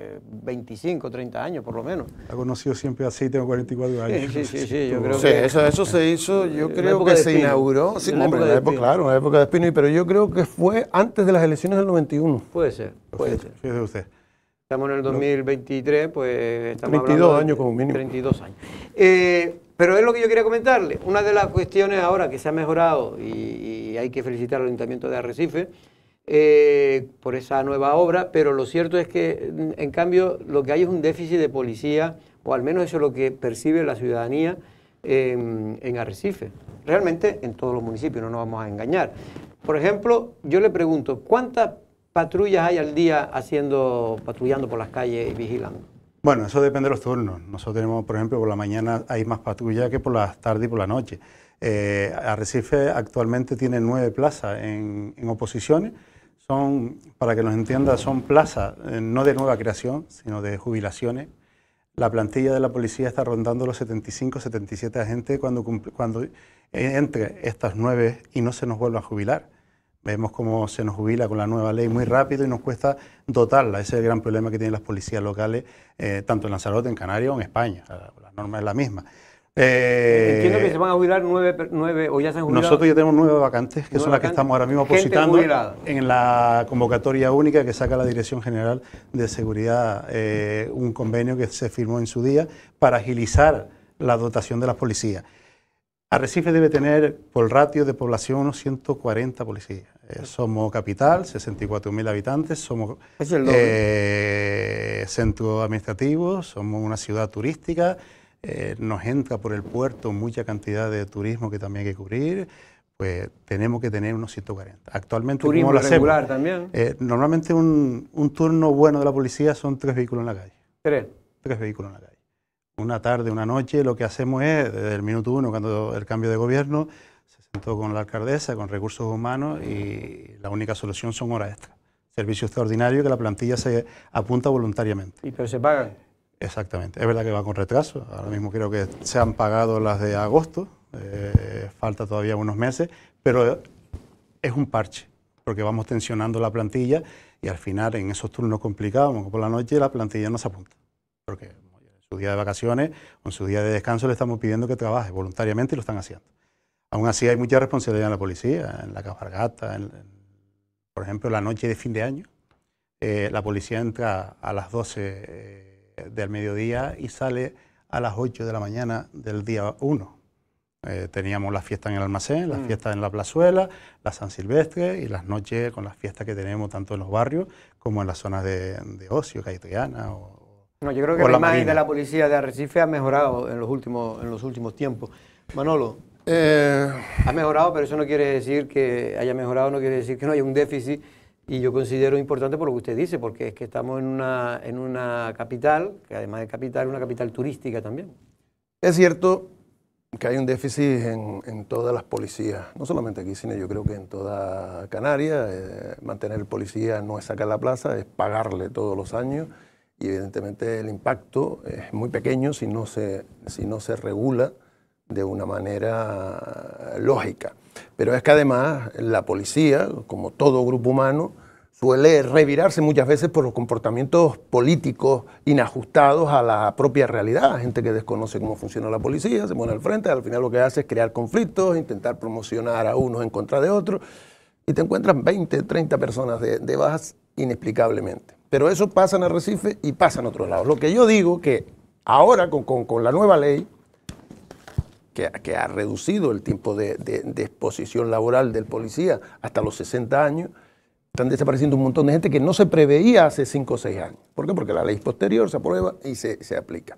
25, 30 años por lo menos. La conocido siempre así, tengo 44 años. Sí, sí, sí, yo creo que... Eso, eso se hizo, yo creo que se inauguró, sí, claro, en época de Espino. pero yo creo que fue antes de las elecciones del 91. Puede ser, puede ser. Estamos en el 2023, pues estamos 22 hablando años como mínimo. 32 años. Eh, pero es lo que yo quería comentarle. Una de las cuestiones ahora que se ha mejorado y, hay que felicitar al Ayuntamiento de Arrecife eh, por esa nueva obra, pero lo cierto es que mm, en cambio lo que hay es un déficit de policía, o al menos eso es lo que percibe la ciudadanía en, em, en Arrecife. Realmente en todos los municipios, no nos vamos a engañar. Por ejemplo, yo le pregunto, ¿cuántas patrullas hay al día haciendo, patrullando por las calles y vigilando? Bueno, eso depende de los turnos. Nosotros tenemos, por ejemplo, por la mañana hay más patrulla que por la tarde y por la noche. Eh, Arrecife actualmente tiene nueve plazas en, oposiciones. Son, para que nos entienda, son plazas eh, no de nueva creación, sino de jubilaciones. La plantilla de la policía está rondando los 75, 77 agentes cuando, cuando e-, entre estas nueve y no se nos vuelva a jubilar. Vemos cómo se nos jubila con la nueva ley muy rápido y nos cuesta dotarla. Ese es el gran problema que tienen las policías locales, eh, tanto en Lanzarote, en Canarias o en España. La, norma es la misma. Eh, Entiendo que se van a jubilar nueve, nueve, o ya se han jubilado. Nosotros ya tenemos nueve vacantes, que son las que estamos ahora mismo positando en la convocatoria única que saca la Dirección General de Seguridad, eh, un convenio que se firmó en su día para agilizar la dotación de las policías. Arrecife debe tener, por ratio de población, unos 140 policías. Eh, somos capital, 64.000 habitantes, somos eh, centro administrativo, somos una ciudad turística, eh, nos entra por el puerto mucha cantidad de turismo que también hay que cubrir, pues tenemos que tener unos 140. Actualmente, turismo ¿cómo regular también. normalmente un, un, turno bueno de la policía son tres vehículos en la calle. Tres. Tres vehículos en la calle. Una tarde, una noche, lo que hacemos es, desde el minuto uno, cuando el cambio de gobierno, con la alcaldesa, con recursos humanos y la única solución son horas extras. Servicio extraordinario que la plantilla se apunta voluntariamente. ¿Y pero se pagan? Exactamente. Es verdad que va con retraso. Ahora mismo creo que se han pagado las de agosto. Eh, falta todavía unos meses, pero es un parche porque vamos tensionando la plantilla y al final en esos turnos complicados, por la noche, la plantilla no se apunta. Porque en su día de vacaciones o en su día de descanso le estamos pidiendo que trabaje voluntariamente y lo están haciendo. Aún así hay mucha responsabilidad en la policía, en la Cafargata, por ejemplo, la noche de fin de año. Eh, la policía entra a las 12 eh, del mediodía y sale a las 8 de la mañana del día 1. Eh, teníamos la fiesta en el almacén, la mm. fiesta en la plazuela, la San Silvestre y las noches con las fiestas que tenemos tanto en los barrios como en las zonas de, ocio, caetriana o no, Yo creo que la, imagen de la policía de Arrecife ha mejorado en los últimos, en los últimos tiempos. Manolo, eh, ha mejorado, pero eso no quiere decir que haya mejorado, no quiere decir que no haya un déficit. Y yo considero importante por lo que usted dice, porque es que estamos en una, en una capital, que además de capital, una capital turística también. Es cierto que hay un déficit en, todas las policías, no solamente aquí, sino yo creo que en toda Canarias. Eh, mantener policía no es sacar la plaza, es pagarle todos los años. Y evidentemente el impacto es muy pequeño si no se, si no se regula de una manera lógica. Pero es que además la policía, como todo grupo humano, suele revirarse muchas veces por los comportamientos políticos inajustados a la propia realidad. Gente que desconoce cómo funciona la policía, se pone al frente, al final lo que hace es crear conflictos, intentar promocionar a unos en contra de otros, y te encuentras 20, 30 personas de, bajas inexplicablemente. Pero eso pasa en Arrecife y pasa en otros lados. Lo que yo digo que ahora con la nueva ley, que, ha reducido el tiempo de, exposición laboral del policía hasta los 60 años, están desapareciendo un montón de gente que no se preveía hace 5 o 6 años. ¿Por qué? Porque la ley posterior se aprueba y se, aplica.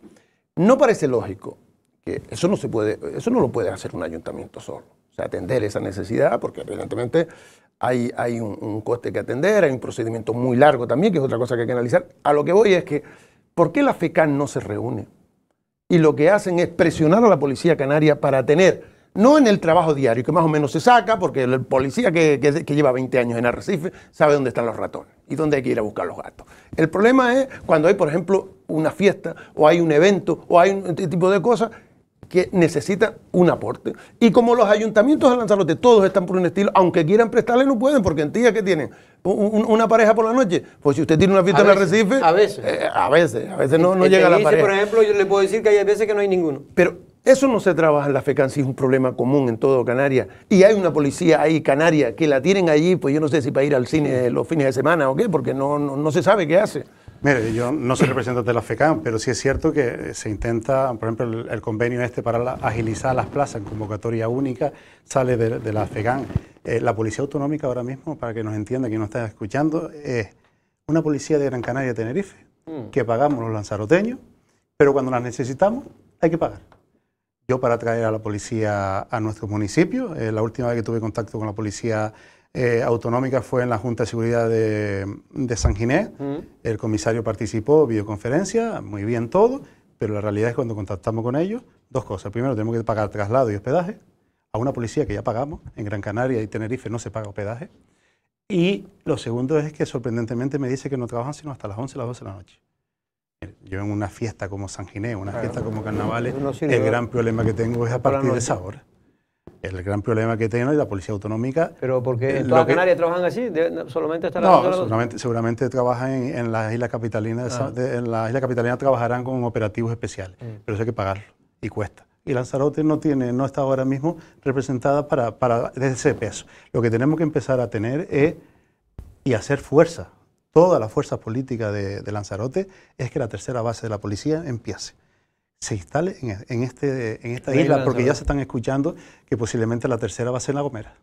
No parece lógico que eso no se puede, eso no lo puede hacer un ayuntamiento solo. sea, atender esa necesidad, porque evidentemente hay, hay un, un, coste que atender, hay un procedimiento muy largo también, que es otra cosa que hay que analizar. A lo que voy es que, ¿por qué la FECAN no se reúne? y lo que hacen es presionar a la policía canaria para tener, no en el trabajo diario, que más o menos se saca, porque el policía que, lleva 20 años en Arrecife sabe dónde están los ratones y dónde hay que ir a buscar los gatos. El problema es cuando hay, por ejemplo, una fiesta o hay un evento o hay un este tipo de cosas que necesitan un aporte. Y como los ayuntamientos de Lanzarote todos están por un estilo, aunque quieran prestarle, no pueden, porque en tía que tienen una pareja por la noche, pues si usted tiene una fiesta en el Recife, a veces, eh, a veces, a veces no, no este llega la pareja. Por ejemplo, yo le puedo decir que hay veces que no hay ninguno. Pero eso no se trabaja en la fecancia, es un problema común en todo Canarias. Y hay una policía ahí, Canaria, que la tienen allí, pues yo no sé si para ir al cine los fines de semana o qué, porque no, no, no se sabe qué hace. Mire, yo no soy representante de la FECAM, pero sí es cierto que se intenta, por ejemplo, el, convenio este para agilizar las plazas en convocatoria única sale de, la FECAM. Eh, la Policía Autonómica ahora mismo, para que nos entienda que nos está escuchando, es una policía de Gran Canaria y Tenerife, mm. que pagamos los lanzaroteños, pero cuando las necesitamos hay que pagar. Yo para traer a la policía a nuestro municipio, eh, la última vez que tuve contacto con la policía eh, autonómica fue en la Junta de Seguridad de, San Ginés. Mm. El comisario participó, videoconferencia, muy bien todo, pero la realidad es cuando contactamos con ellos, dos cosas. Primero, tenemos que pagar traslado y hospedaje a una policía que ya pagamos. En Gran Canaria y Tenerife no se paga hospedaje. Y lo segundo es que sorprendentemente me dice que no trabajan sino hasta las 11, las 12 de la noche. Yo en una fiesta como San Ginés, una fiesta como carnavales, el gran problema que tengo es a partir de esa hora el gran problema que tiene la policía autonómica. Pero porque eh, en toda Canarias trabajan así, solamente están No, seguramente, seguramente, trabajan en, las islas capitalinas, ah. en las islas capitalinas trabajarán con operativos especiales, mm. pero eso hay que pagarlo y cuesta. Y Lanzarote no tiene, no está ahora mismo representada para, para desde ese peso. Lo que tenemos que empezar a tener es y hacer fuerza. Toda la fuerza política de Lanzarote es que la tercera base de la policía empiece se instale e, en, este, en esta isla, porque ya se están escuchando que posiblemente la tercera va a ser La Gomera.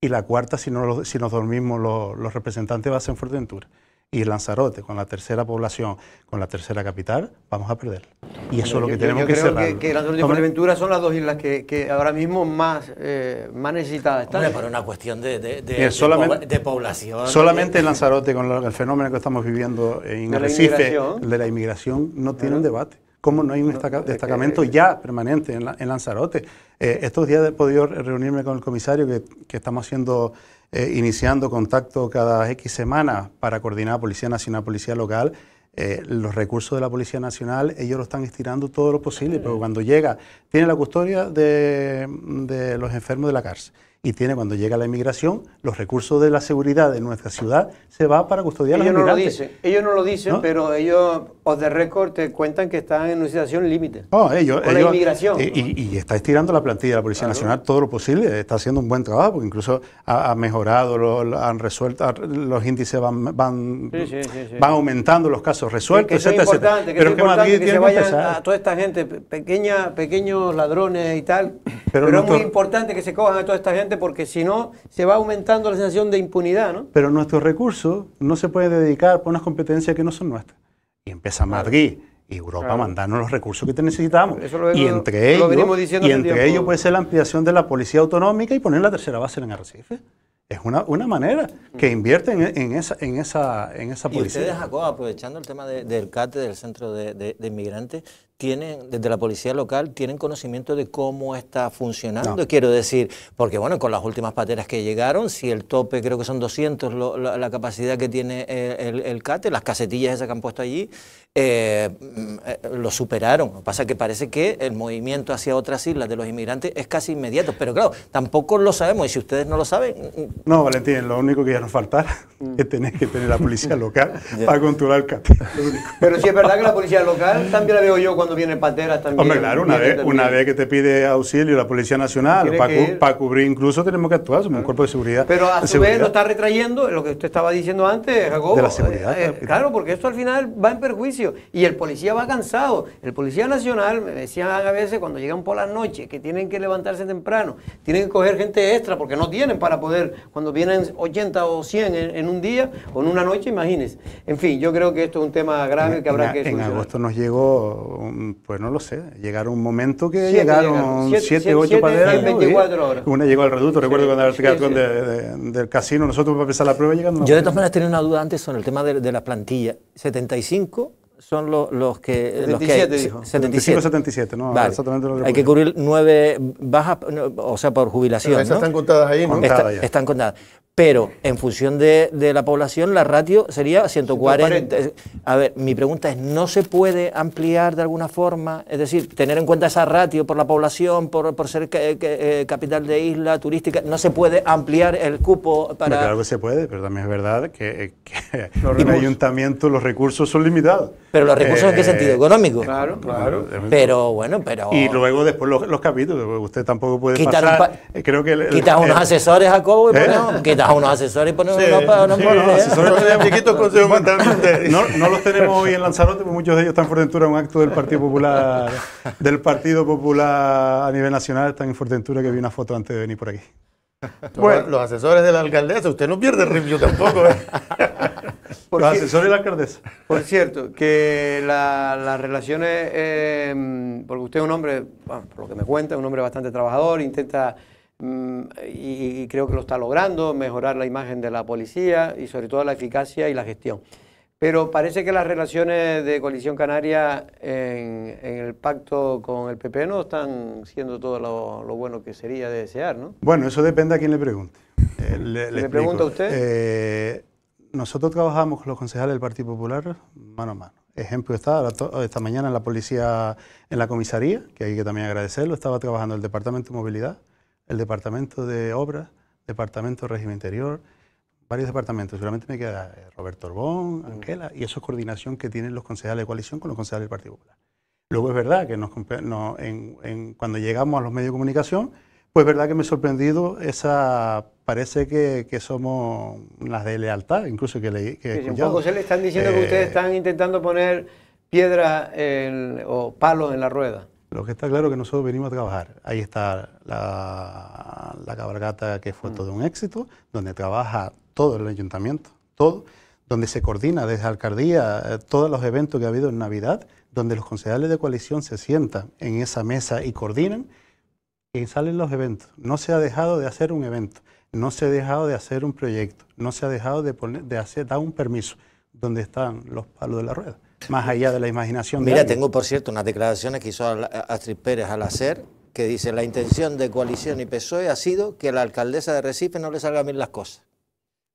Y la cuarta, si, no, si nos dormimos los, representantes, va a ser en Fuerteventura y Lanzarote, con la tercera población, con la tercera capital, vamos a perder. Y eso es lo que tenemos que creo Que, Lanzarote y Fuerteventura son las dos islas que, ahora mismo más, eh, más necesitadas están. para una cuestión de, de, población. Solamente Lanzarote, con el fenómeno que estamos viviendo en Recife, de la inmigración, no tiene un debate cómo no hay un destacamento eh, ya permanente en, Lanzarote. Eh, estos días he podido reunirme con el comisario que, estamos haciendo, eh, iniciando contacto cada X semanas para coordinar Policía Nacional, Policía Local. los recursos de la Policía Nacional, ellos lo están estirando todo lo posible, pero cuando llega, tiene la custodia de, de los enfermos de la cárcel y tiene cuando llega la inmigración, los recursos de la seguridad de nuestra ciudad se va para custodiar ellos a los no Lo dicen, ellos no lo dicen, pero ellos, os de récord, te cuentan que están en una situación límite. Oh, la inmigración. Eh, y, está estirando la plantilla de la Policía Nacional todo lo posible, está haciendo un buen trabajo, porque incluso ha, mejorado, han resuelto, los índices van, van, aumentando los casos resueltos, es importante que se vayan a toda esta gente, pequeña, pequeños ladrones y tal, pero es muy importante que se cojan a toda esta gente porque si no se va aumentando la sensación de impunidad, Pero nuestros recursos no se pueden dedicar por unas competencias que no son nuestras. Y empieza Madrid y Europa mandando mandarnos los recursos que necesitamos. y entre ellos, y entre ellos puede ser la ampliación de la policía autonómica y poner la tercera base en Arrecife. Es una, manera mm. que invierten en, esa, en, esa, en esa policía. Y ustedes, Jacob, aprovechando el tema del CATE, del Centro de Inmigrantes, tienen, desde la policía local, tienen conocimiento de cómo está funcionando, quiero decir, porque bueno, con las últimas pateras que llegaron, si el tope creo que son 200 la, capacidad que tiene eh, el, el, CATE, las casetillas esas que han puesto allí, eh, mm, eh, lo superaron. Lo que pasa es que parece que el movimiento hacia otras islas de los inmigrantes es casi inmediato, pero claro, tampoco lo sabemos y si ustedes no lo saben... Mm, mm. No, Valentín, lo único que ya nos falta es tener que tener la policía local para controlar el Pero si es verdad que la policía local también la veo yo cuando viene Pantera también. Hombre, claro, una, vez, una vez que te pide auxilio la Policía Nacional, para, cubrir incluso tenemos que actuar, somos un ah. cuerpo de seguridad. Pero a su vez lo está retrayendo lo que usted estaba diciendo antes, De la seguridad. Eh, eh, claro, porque esto al final va en perjuicio y el policía va cansado. El policía nacional, me decían a veces cuando llegan por la noche, que tienen que levantarse temprano, tienen que coger gente extra porque no tienen para poder, cuando vienen 80 o 100 en, un día o en una noche, imagínense. En fin, yo creo que esto es un tema grave que habrá que En agosto nos llegó, pues no lo sé, llegaron un momento que llegaron 7, 8 para Una llegó al reducto, recuerdo cuando era el del casino, nosotros para empezar la prueba llegando. Yo de todas maneras tenía una duda antes sobre el tema de, de la plantilla. 75 son los, los que... 77, los que, dijo. 75, 77, ¿no? Exactamente Hay que cubrir nueve bajas, o sea, por jubilación. ¿no? están contadas ahí, ¿no? Están contadas pero en función de, la población la ratio sería 140. A ver, mi pregunta es, ¿no se puede ampliar de alguna forma? Es decir, tener en cuenta esa ratio por la población, por, ser eh, capital de isla turística, ¿no se puede ampliar el cupo para...? claro que se puede, pero también es verdad que, eh, en el ayuntamiento los recursos son limitados. ¿Pero los recursos en qué eh, sentido? ¿Económico? Claro, claro. Pero bueno, pero... Y luego después los, capítulos, usted tampoco puede quitar Creo que... unos asesores a Cobo y ¿eh? a unos asesores y ponemos sí, unos para unos no, asesores no, los tenemos hoy en Lanzarote, porque muchos de ellos están en Fortentura, un acto del Partido Popular, del Partido Popular a nivel nacional, están en Fortentura, que vi una foto antes de venir por aquí. Bueno, los asesores de la alcaldesa, usted no pierde el tampoco. ¿eh? los asesores de la alcaldesa. Por cierto, que las relaciones, eh, porque usted es un hombre, por lo que me cuenta, un hombre bastante trabajador, intenta y creo que lo está logrando, mejorar la imagen de la policía y sobre todo la eficacia y la gestión. Pero parece que las relaciones de coalición canaria en, el pacto con el PP no están siendo todo lo, bueno que sería de desear, ¿no? Bueno, eso depende a quién le pregunte. Eh, le, pregunta usted? Eh, nosotros trabajamos con los concejales del Partido Popular mano a mano. Ejemplo está, esta mañana en la policía, en la comisaría, que hay que también agradecerlo, estaba trabajando el Departamento de Movilidad, el Departamento de Obras, Departamento de Régimen Interior, varios departamentos. Seguramente me queda eh, Roberto Orbón, Angela, mm. y eso es coordinación que tienen los concejales de coalición con los concejales del Partido Popular. Luego es verdad que nos, en, cuando llegamos a los medios de comunicación, pues es verdad que me he sorprendido esa. Parece que, somos las de lealtad, incluso que leí. Que un poco se le están diciendo que ustedes eh, están intentando poner piedra o palo en la rueda. Lo que está claro es que nosotros venimos a trabajar. Ahí está la, la cabalgata que fue mm. todo un éxito, donde trabaja todo el ayuntamiento, todo, donde se coordina desde alcaldía eh, todos los eventos que ha habido en Navidad, donde los concejales de coalición se sientan en esa mesa y coordinan y salen los eventos. No se ha dejado de hacer un evento, no se ha dejado de hacer un proyecto, no se ha dejado de, de hacer, dar un permiso donde están los palos de la rueda más allá de la imaginación. Mira, tengo por cierto unas declaraciones que hizo Astrid Pérez al hacer, que dice, la intención de coalición y PSOE ha sido que la alcaldesa de Recife no le salgan bien las cosas.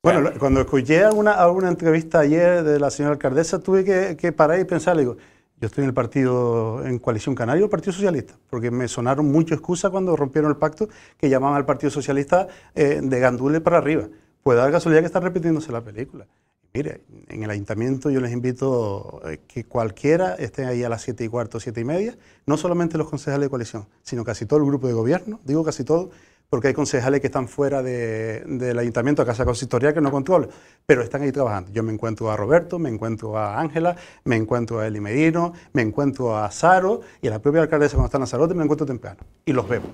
Bueno, cuando escuché alguna, alguna entrevista ayer de la señora alcaldesa, tuve que, parar y pensar, le digo, yo estoy en el partido, en Coalición canario, el Partido Socialista, porque me sonaron mucho excusas cuando rompieron el pacto que llamaban al Partido Socialista eh, de gandule para arriba. Puede dar casualidad que está repitiéndose la película. Mire, en el ayuntamiento yo les invito eh, que cualquiera esté ahí a las siete y cuarto, siete y media, no solamente los concejales de coalición, sino casi todo el grupo de gobierno, digo casi todo, porque hay concejales que están fuera del ayuntamiento, a casa consistorial, que no controlan, pero están ahí trabajando. Yo me encuentro a Roberto, me encuentro a Ángela, me encuentro a Eli Medino, me encuentro a Saro y a la propia alcaldesa cuando están a Sarote me encuentro temprano y los vemos.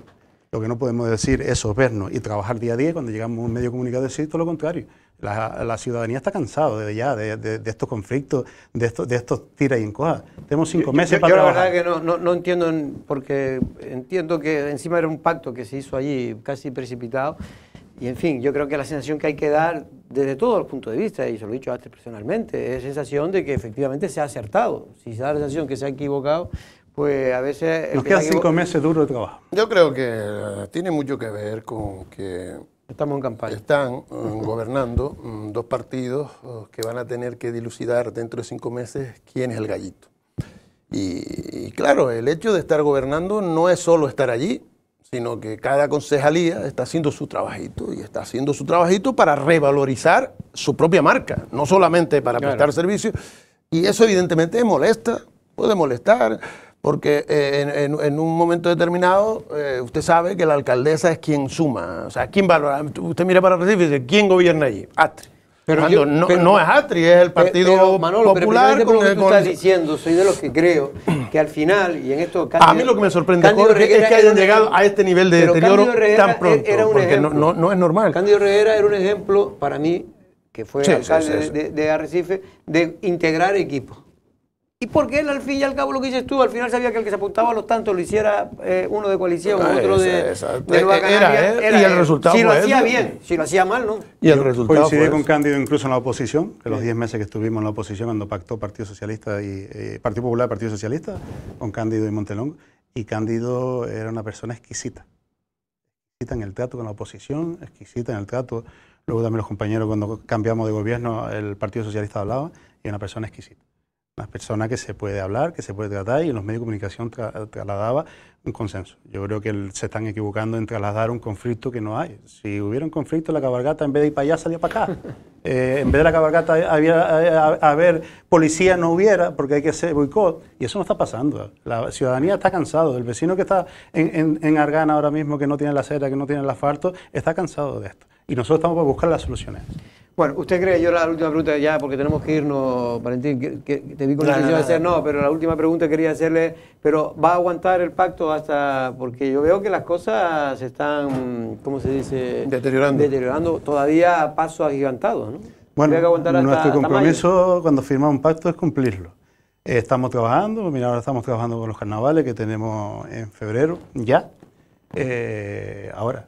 Lo que no podemos decir es vernos y trabajar día a día cuando llegamos a un medio comunicado, decir todo lo contrario. La, ciudadanía está cansada de ya de, de, estos conflictos, de, estos de estos tiras y encojas. Tenemos cinco meses para yo trabajar. Yo la verdad que no, no, entiendo, porque entiendo que encima era un pacto que se hizo allí casi precipitado. Y en fin, yo creo que la sensación que hay que dar desde todos los puntos de vista, y se lo he dicho antes personalmente, es sensación de que efectivamente se ha acertado. Si se da la sensación que se ha equivocado, pues a veces... Nos quedan cinco meses duro de trabajo. Yo creo que eh, tiene mucho que ver con que Estamos en campaña. Están mm, gobernando mm, dos partidos oh, que van a tener que dilucidar dentro de cinco meses quién es el gallito. Y, claro, el hecho de estar gobernando no es solo estar allí, sino que cada concejalía está haciendo su trabajito y está haciendo su trabajito para revalorizar su propia marca, no solamente para prestar servicios. Y eso evidentemente molesta, puede molestar porque eh, en, un momento determinado eh, usted sabe que la alcaldesa es quien suma, o sea, quién valora. Usted mira para Recife y dice, ¿quién gobierna allí? Atri. Pero no, es Atri, es el Partido Popular. Pero con, que estás diciendo, soy de los que creo que al final, y en esto... a mí lo que me sorprende es que hayan llegado a este nivel de deterioro tan pronto, porque No, es normal. Cándido Herrera era un ejemplo para mí, que fue alcalde de, de Arrecife, de integrar equipos y porque él al fin y al cabo lo que dices tú, al final sabía que el que se apuntaba a los tantos lo hiciera eh, uno de coalición, otro de, de e- ¿eh? Era, y el resultado Si lo hacía bien, si lo hacía mal, ¿no? Y el resultado Coincidí con Cándido incluso en la oposición, que los 10 meses que estuvimos en la oposición cuando pactó Partido Socialista y eh, Partido Popular, Partido Socialista, con Cándido y Montelón, y Cándido era una persona exquisita. Exquisita en el trato con la oposición, exquisita en el trato. Luego también los compañeros cuando cambiamos de gobierno, el Partido Socialista hablaba, y era una persona exquisita una persona que se puede hablar, que se puede tratar y en los medios de comunicación trasladaba un consenso. Yo creo que se están equivocando en trasladar un conflicto que no hay. Si hubiera un conflicto, la cabalgata en vez de ir para allá salía para acá. Eh, en vez de la cabalgata había, a, ver policía no hubiera porque hay que hacer boicot. Y eso no está pasando. La ciudadanía está cansada. El vecino que está en, en, Argana ahora mismo, que no tiene la acera, que no tiene el asfalto, está cansado de esto. Y nosotros estamos para buscar las soluciones. Bueno, ¿usted cree, yo la última pregunta ya, porque tenemos que irnos, Valentín, que, te vi con la intención de hacer, no, pero la última pregunta quería hacerle, pero ¿va a aguantar el pacto hasta, porque yo veo que las cosas se están, ¿cómo se dice? Deteriorando. Deteriorando todavía a pasos ¿no? Bueno, nuestro compromiso cuando firmamos un pacto es cumplirlo. Eh, estamos trabajando, mira, ahora estamos trabajando con los carnavales que tenemos en febrero, ya, eh, ahora,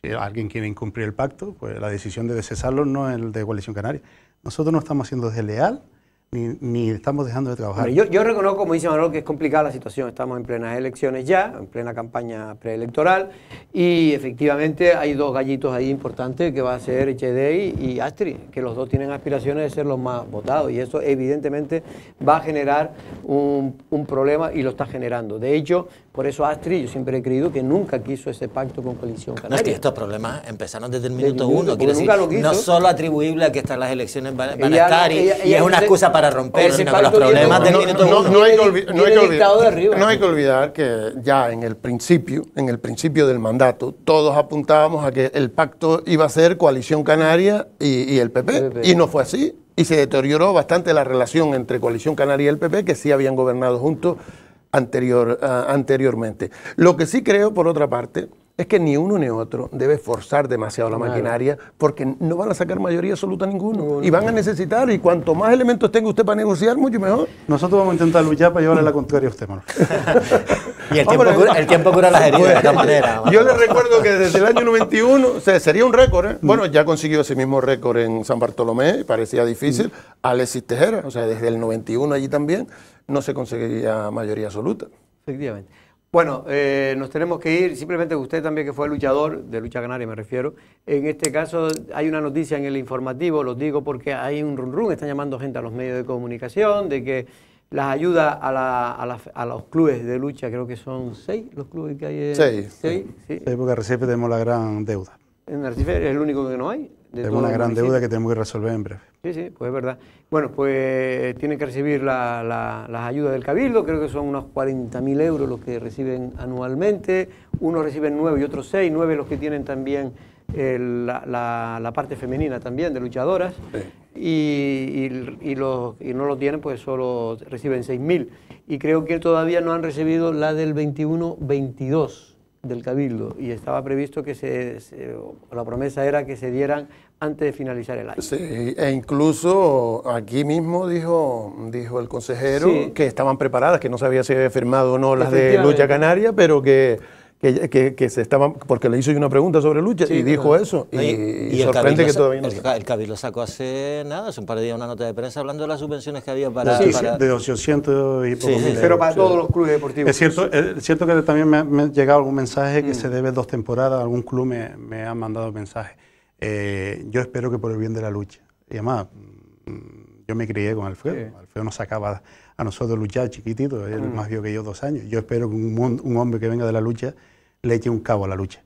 si alguien quiere incumplir el pacto, pues la decisión de cesarlo no es el de Coalición Canaria. Nosotros no estamos siendo desleal ni, ni estamos dejando de trabajar. yo, reconozco, como dice Manuel, que es complicada la situación. Estamos en plenas elecciones ya, en plena campaña preelectoral, y efectivamente hay dos gallitos ahí importantes que va a ser HDI y Astri, que los dos tienen aspiraciones de ser los más votados, y eso evidentemente va a generar un, un problema y lo está generando. De hecho, por eso Astrid, yo siempre he creído que nunca quiso ese pacto con Coalición Canaria. No, es que estos problemas empezaron desde el minuto uno. Quiero decir, no solo atribuible a que estas las elecciones van, a estar y, es una excusa para romperse los problemas del minuto uno. No hay que olvidar que ya en el principio, en el principio del mandato, todos apuntábamos a que el pacto iba a ser Coalición Canaria y, el PP. Y no fue así. Y se deterioró bastante la relación entre Coalición Canaria y el PP, que sí habían gobernado juntos anterior, ah, anteriormente. Lo que sí creo, por otra parte, es que ni uno ni otro debe forzar demasiado la maquinaria porque no van a sacar mayoría absoluta ninguno y van a necesitar y cuanto más elementos tenga usted para negociar mucho mejor. Nosotros vamos a intentar luchar para llevarle la contraria a usted, Manuel. y ah, el tiempo, cura, las heridas de esta manera. Yo le recuerdo que desde el año 91 o sea, sería un récord. ¿eh? Bueno, mm. ya consiguió ese mismo récord en San Bartolomé, parecía difícil. Mm. Alexis Tejera, o sea, desde el 91 allí también no se conseguiría mayoría absoluta. Efectivamente. Bueno, eh, nos tenemos que ir. Simplemente usted también, que fue luchador, de lucha canaria me refiero. En este caso hay una noticia en el informativo, lo digo porque hay un run run, están llamando gente a los medios de comunicación, de que las ayudas a, los clubes de lucha, creo que son seis los clubes que hay. En, seis. Seis, porque tenemos la gran deuda. En Recife es el único que no hay. Tengo una gran deuda que tenemos que resolver en breve. Sí, sí, pues es verdad. Bueno, pues tienen que recibir las ayudas del Cabildo, creo que son unos 40.000 euros los que reciben anualmente, unos reciben nueve y otros seis nueve los que tienen también la, parte femenina también de luchadoras, y, los, y no lo tienen, pues solo reciben 6.000. Y creo que todavía no han recibido la del 21-22 del Cabildo y estaba previsto que se, la promesa era que se dieran antes de finalizar el año. e incluso aquí mismo dijo, dijo el consejero que estaban preparadas, que no sabía si había firmado o no las de Lucha Canaria, pero que que, que, que, se estaban, porque le hizo yo una pregunta sobre lucha y dijo eso. y, sorprende que todavía no. El, Cabildo sacó hace nada, hace un par de días una nota de prensa hablando de las subvenciones que había para. Sí, de 800 y poco Pero para todos los clubes deportivos. Es cierto, eh, que también me ha, llegado algún mensaje que mm. se debe dos temporadas, algún club me, ha mandado mensaje. Eh, yo espero que por el bien de la lucha. Y además, mm, yo me crié con Alfredo. Alfredo no sacaba a nosotros luchar chiquitito, mm. más viejo que yo dos años. Yo espero que un, hombre que venga de la lucha le eche un cabo a la lucha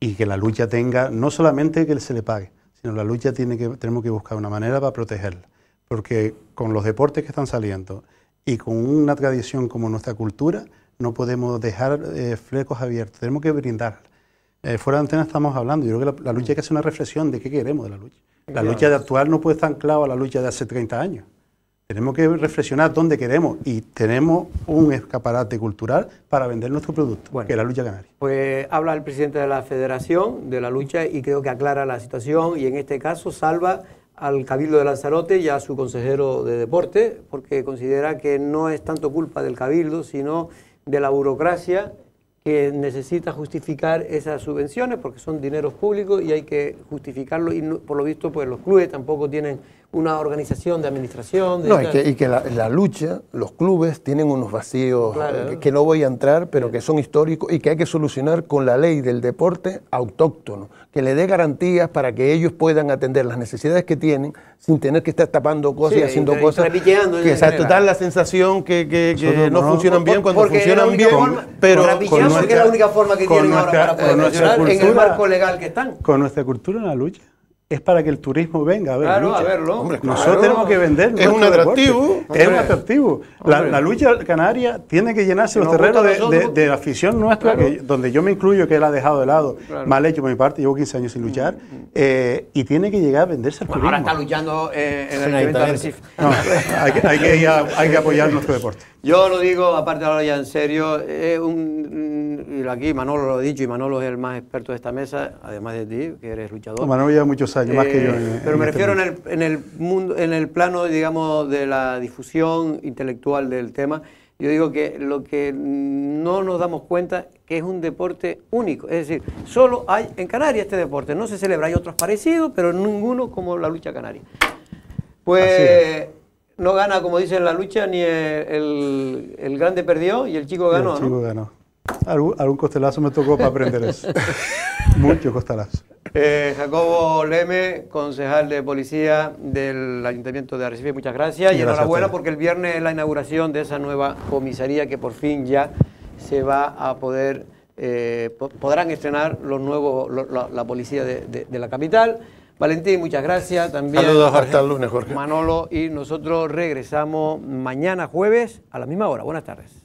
y que la lucha tenga, no solamente que se le pague, sino la lucha tiene que, tenemos que buscar una manera para protegerla, porque con los deportes que están saliendo y con una tradición como nuestra cultura, no podemos dejar eh, flecos abiertos, tenemos que brindar. Eh, fuera de antena estamos hablando, yo creo que la, lucha hay que hacer una reflexión de qué queremos de la lucha. La lucha de actual no puede estar anclada a la lucha de hace 30 años. Tenemos que reflexionar dónde queremos y tenemos un escaparate cultural para vender nuestro producto, que es la lucha canaria. Pues habla el presidente de la federación de la lucha y creo que aclara la situación y en este caso salva al Cabildo de Lanzarote y a su consejero de deporte, porque considera que no es tanto culpa del Cabildo, sino de la burocracia que necesita justificar esas subvenciones, porque son dineros públicos y hay que justificarlo y por lo visto pues los clubes tampoco tienen una organización de administración. y que, la, lucha, los clubes tienen unos vacíos eh, que, no voy a entrar, pero que son históricos y que hay que solucionar con la ley del deporte autóctono, que le dé garantías para que ellos puedan atender las necesidades que tienen sin tener que estar tapando cosas y haciendo cosas. Que exacto, da la sensación que, no, funcionan bien cuando funcionan bien. pero con nuestra, es la única forma que tienen para poder en el marco legal que están. Con nuestra cultura en la lucha es para que el turismo venga a ver. lucha. Nosotros tenemos que vender Es un atractivo. Es un atractivo. La, lucha canaria tiene que llenarse los terrenos de, la afición nuestra, donde yo me incluyo, que él ha dejado de lado. Mal hecho por mi parte, llevo 15 años sin luchar. Mm, mm. Eh, y tiene que llegar a venderse al turismo. Ahora está luchando eh, en el evento de Recife. hay, que, hay, que, hay que apoyar nuestro deporte. Yo lo digo, aparte ahora ya en serio, un, mm, aquí Manolo lo ha dicho y Manolo es el más experto de esta mesa, además de ti, que eres luchador. Manolo lleva muchos años, más que eh, yo. pero me este refiero en el, mundo, en el plano, digamos, de la difusión intelectual del tema. Yo digo que lo que no nos damos cuenta que es un deporte único. Es decir, solo hay en Canarias este deporte. No se celebra, hay otros parecidos, pero ninguno como la lucha canaria. Pues no gana, como dicen la lucha, ni el, grande perdió y el chico ganó. el chico ganó. Algún, costelazo me tocó para aprender eso. Mucho costelazo. Eh, Jacobo Leme, concejal de policía del Ayuntamiento de Arrecife, muchas gracias. Y, enhorabuena porque el viernes es la inauguración de esa nueva comisaría que por fin ya se va a poder, eh, podrán estrenar los nuevos, la, policía de la capital. Valentín, muchas gracias también. Saludos hasta el lunes, Jorge. Manolo, y nosotros regresamos mañana jueves a la misma hora. Buenas tardes.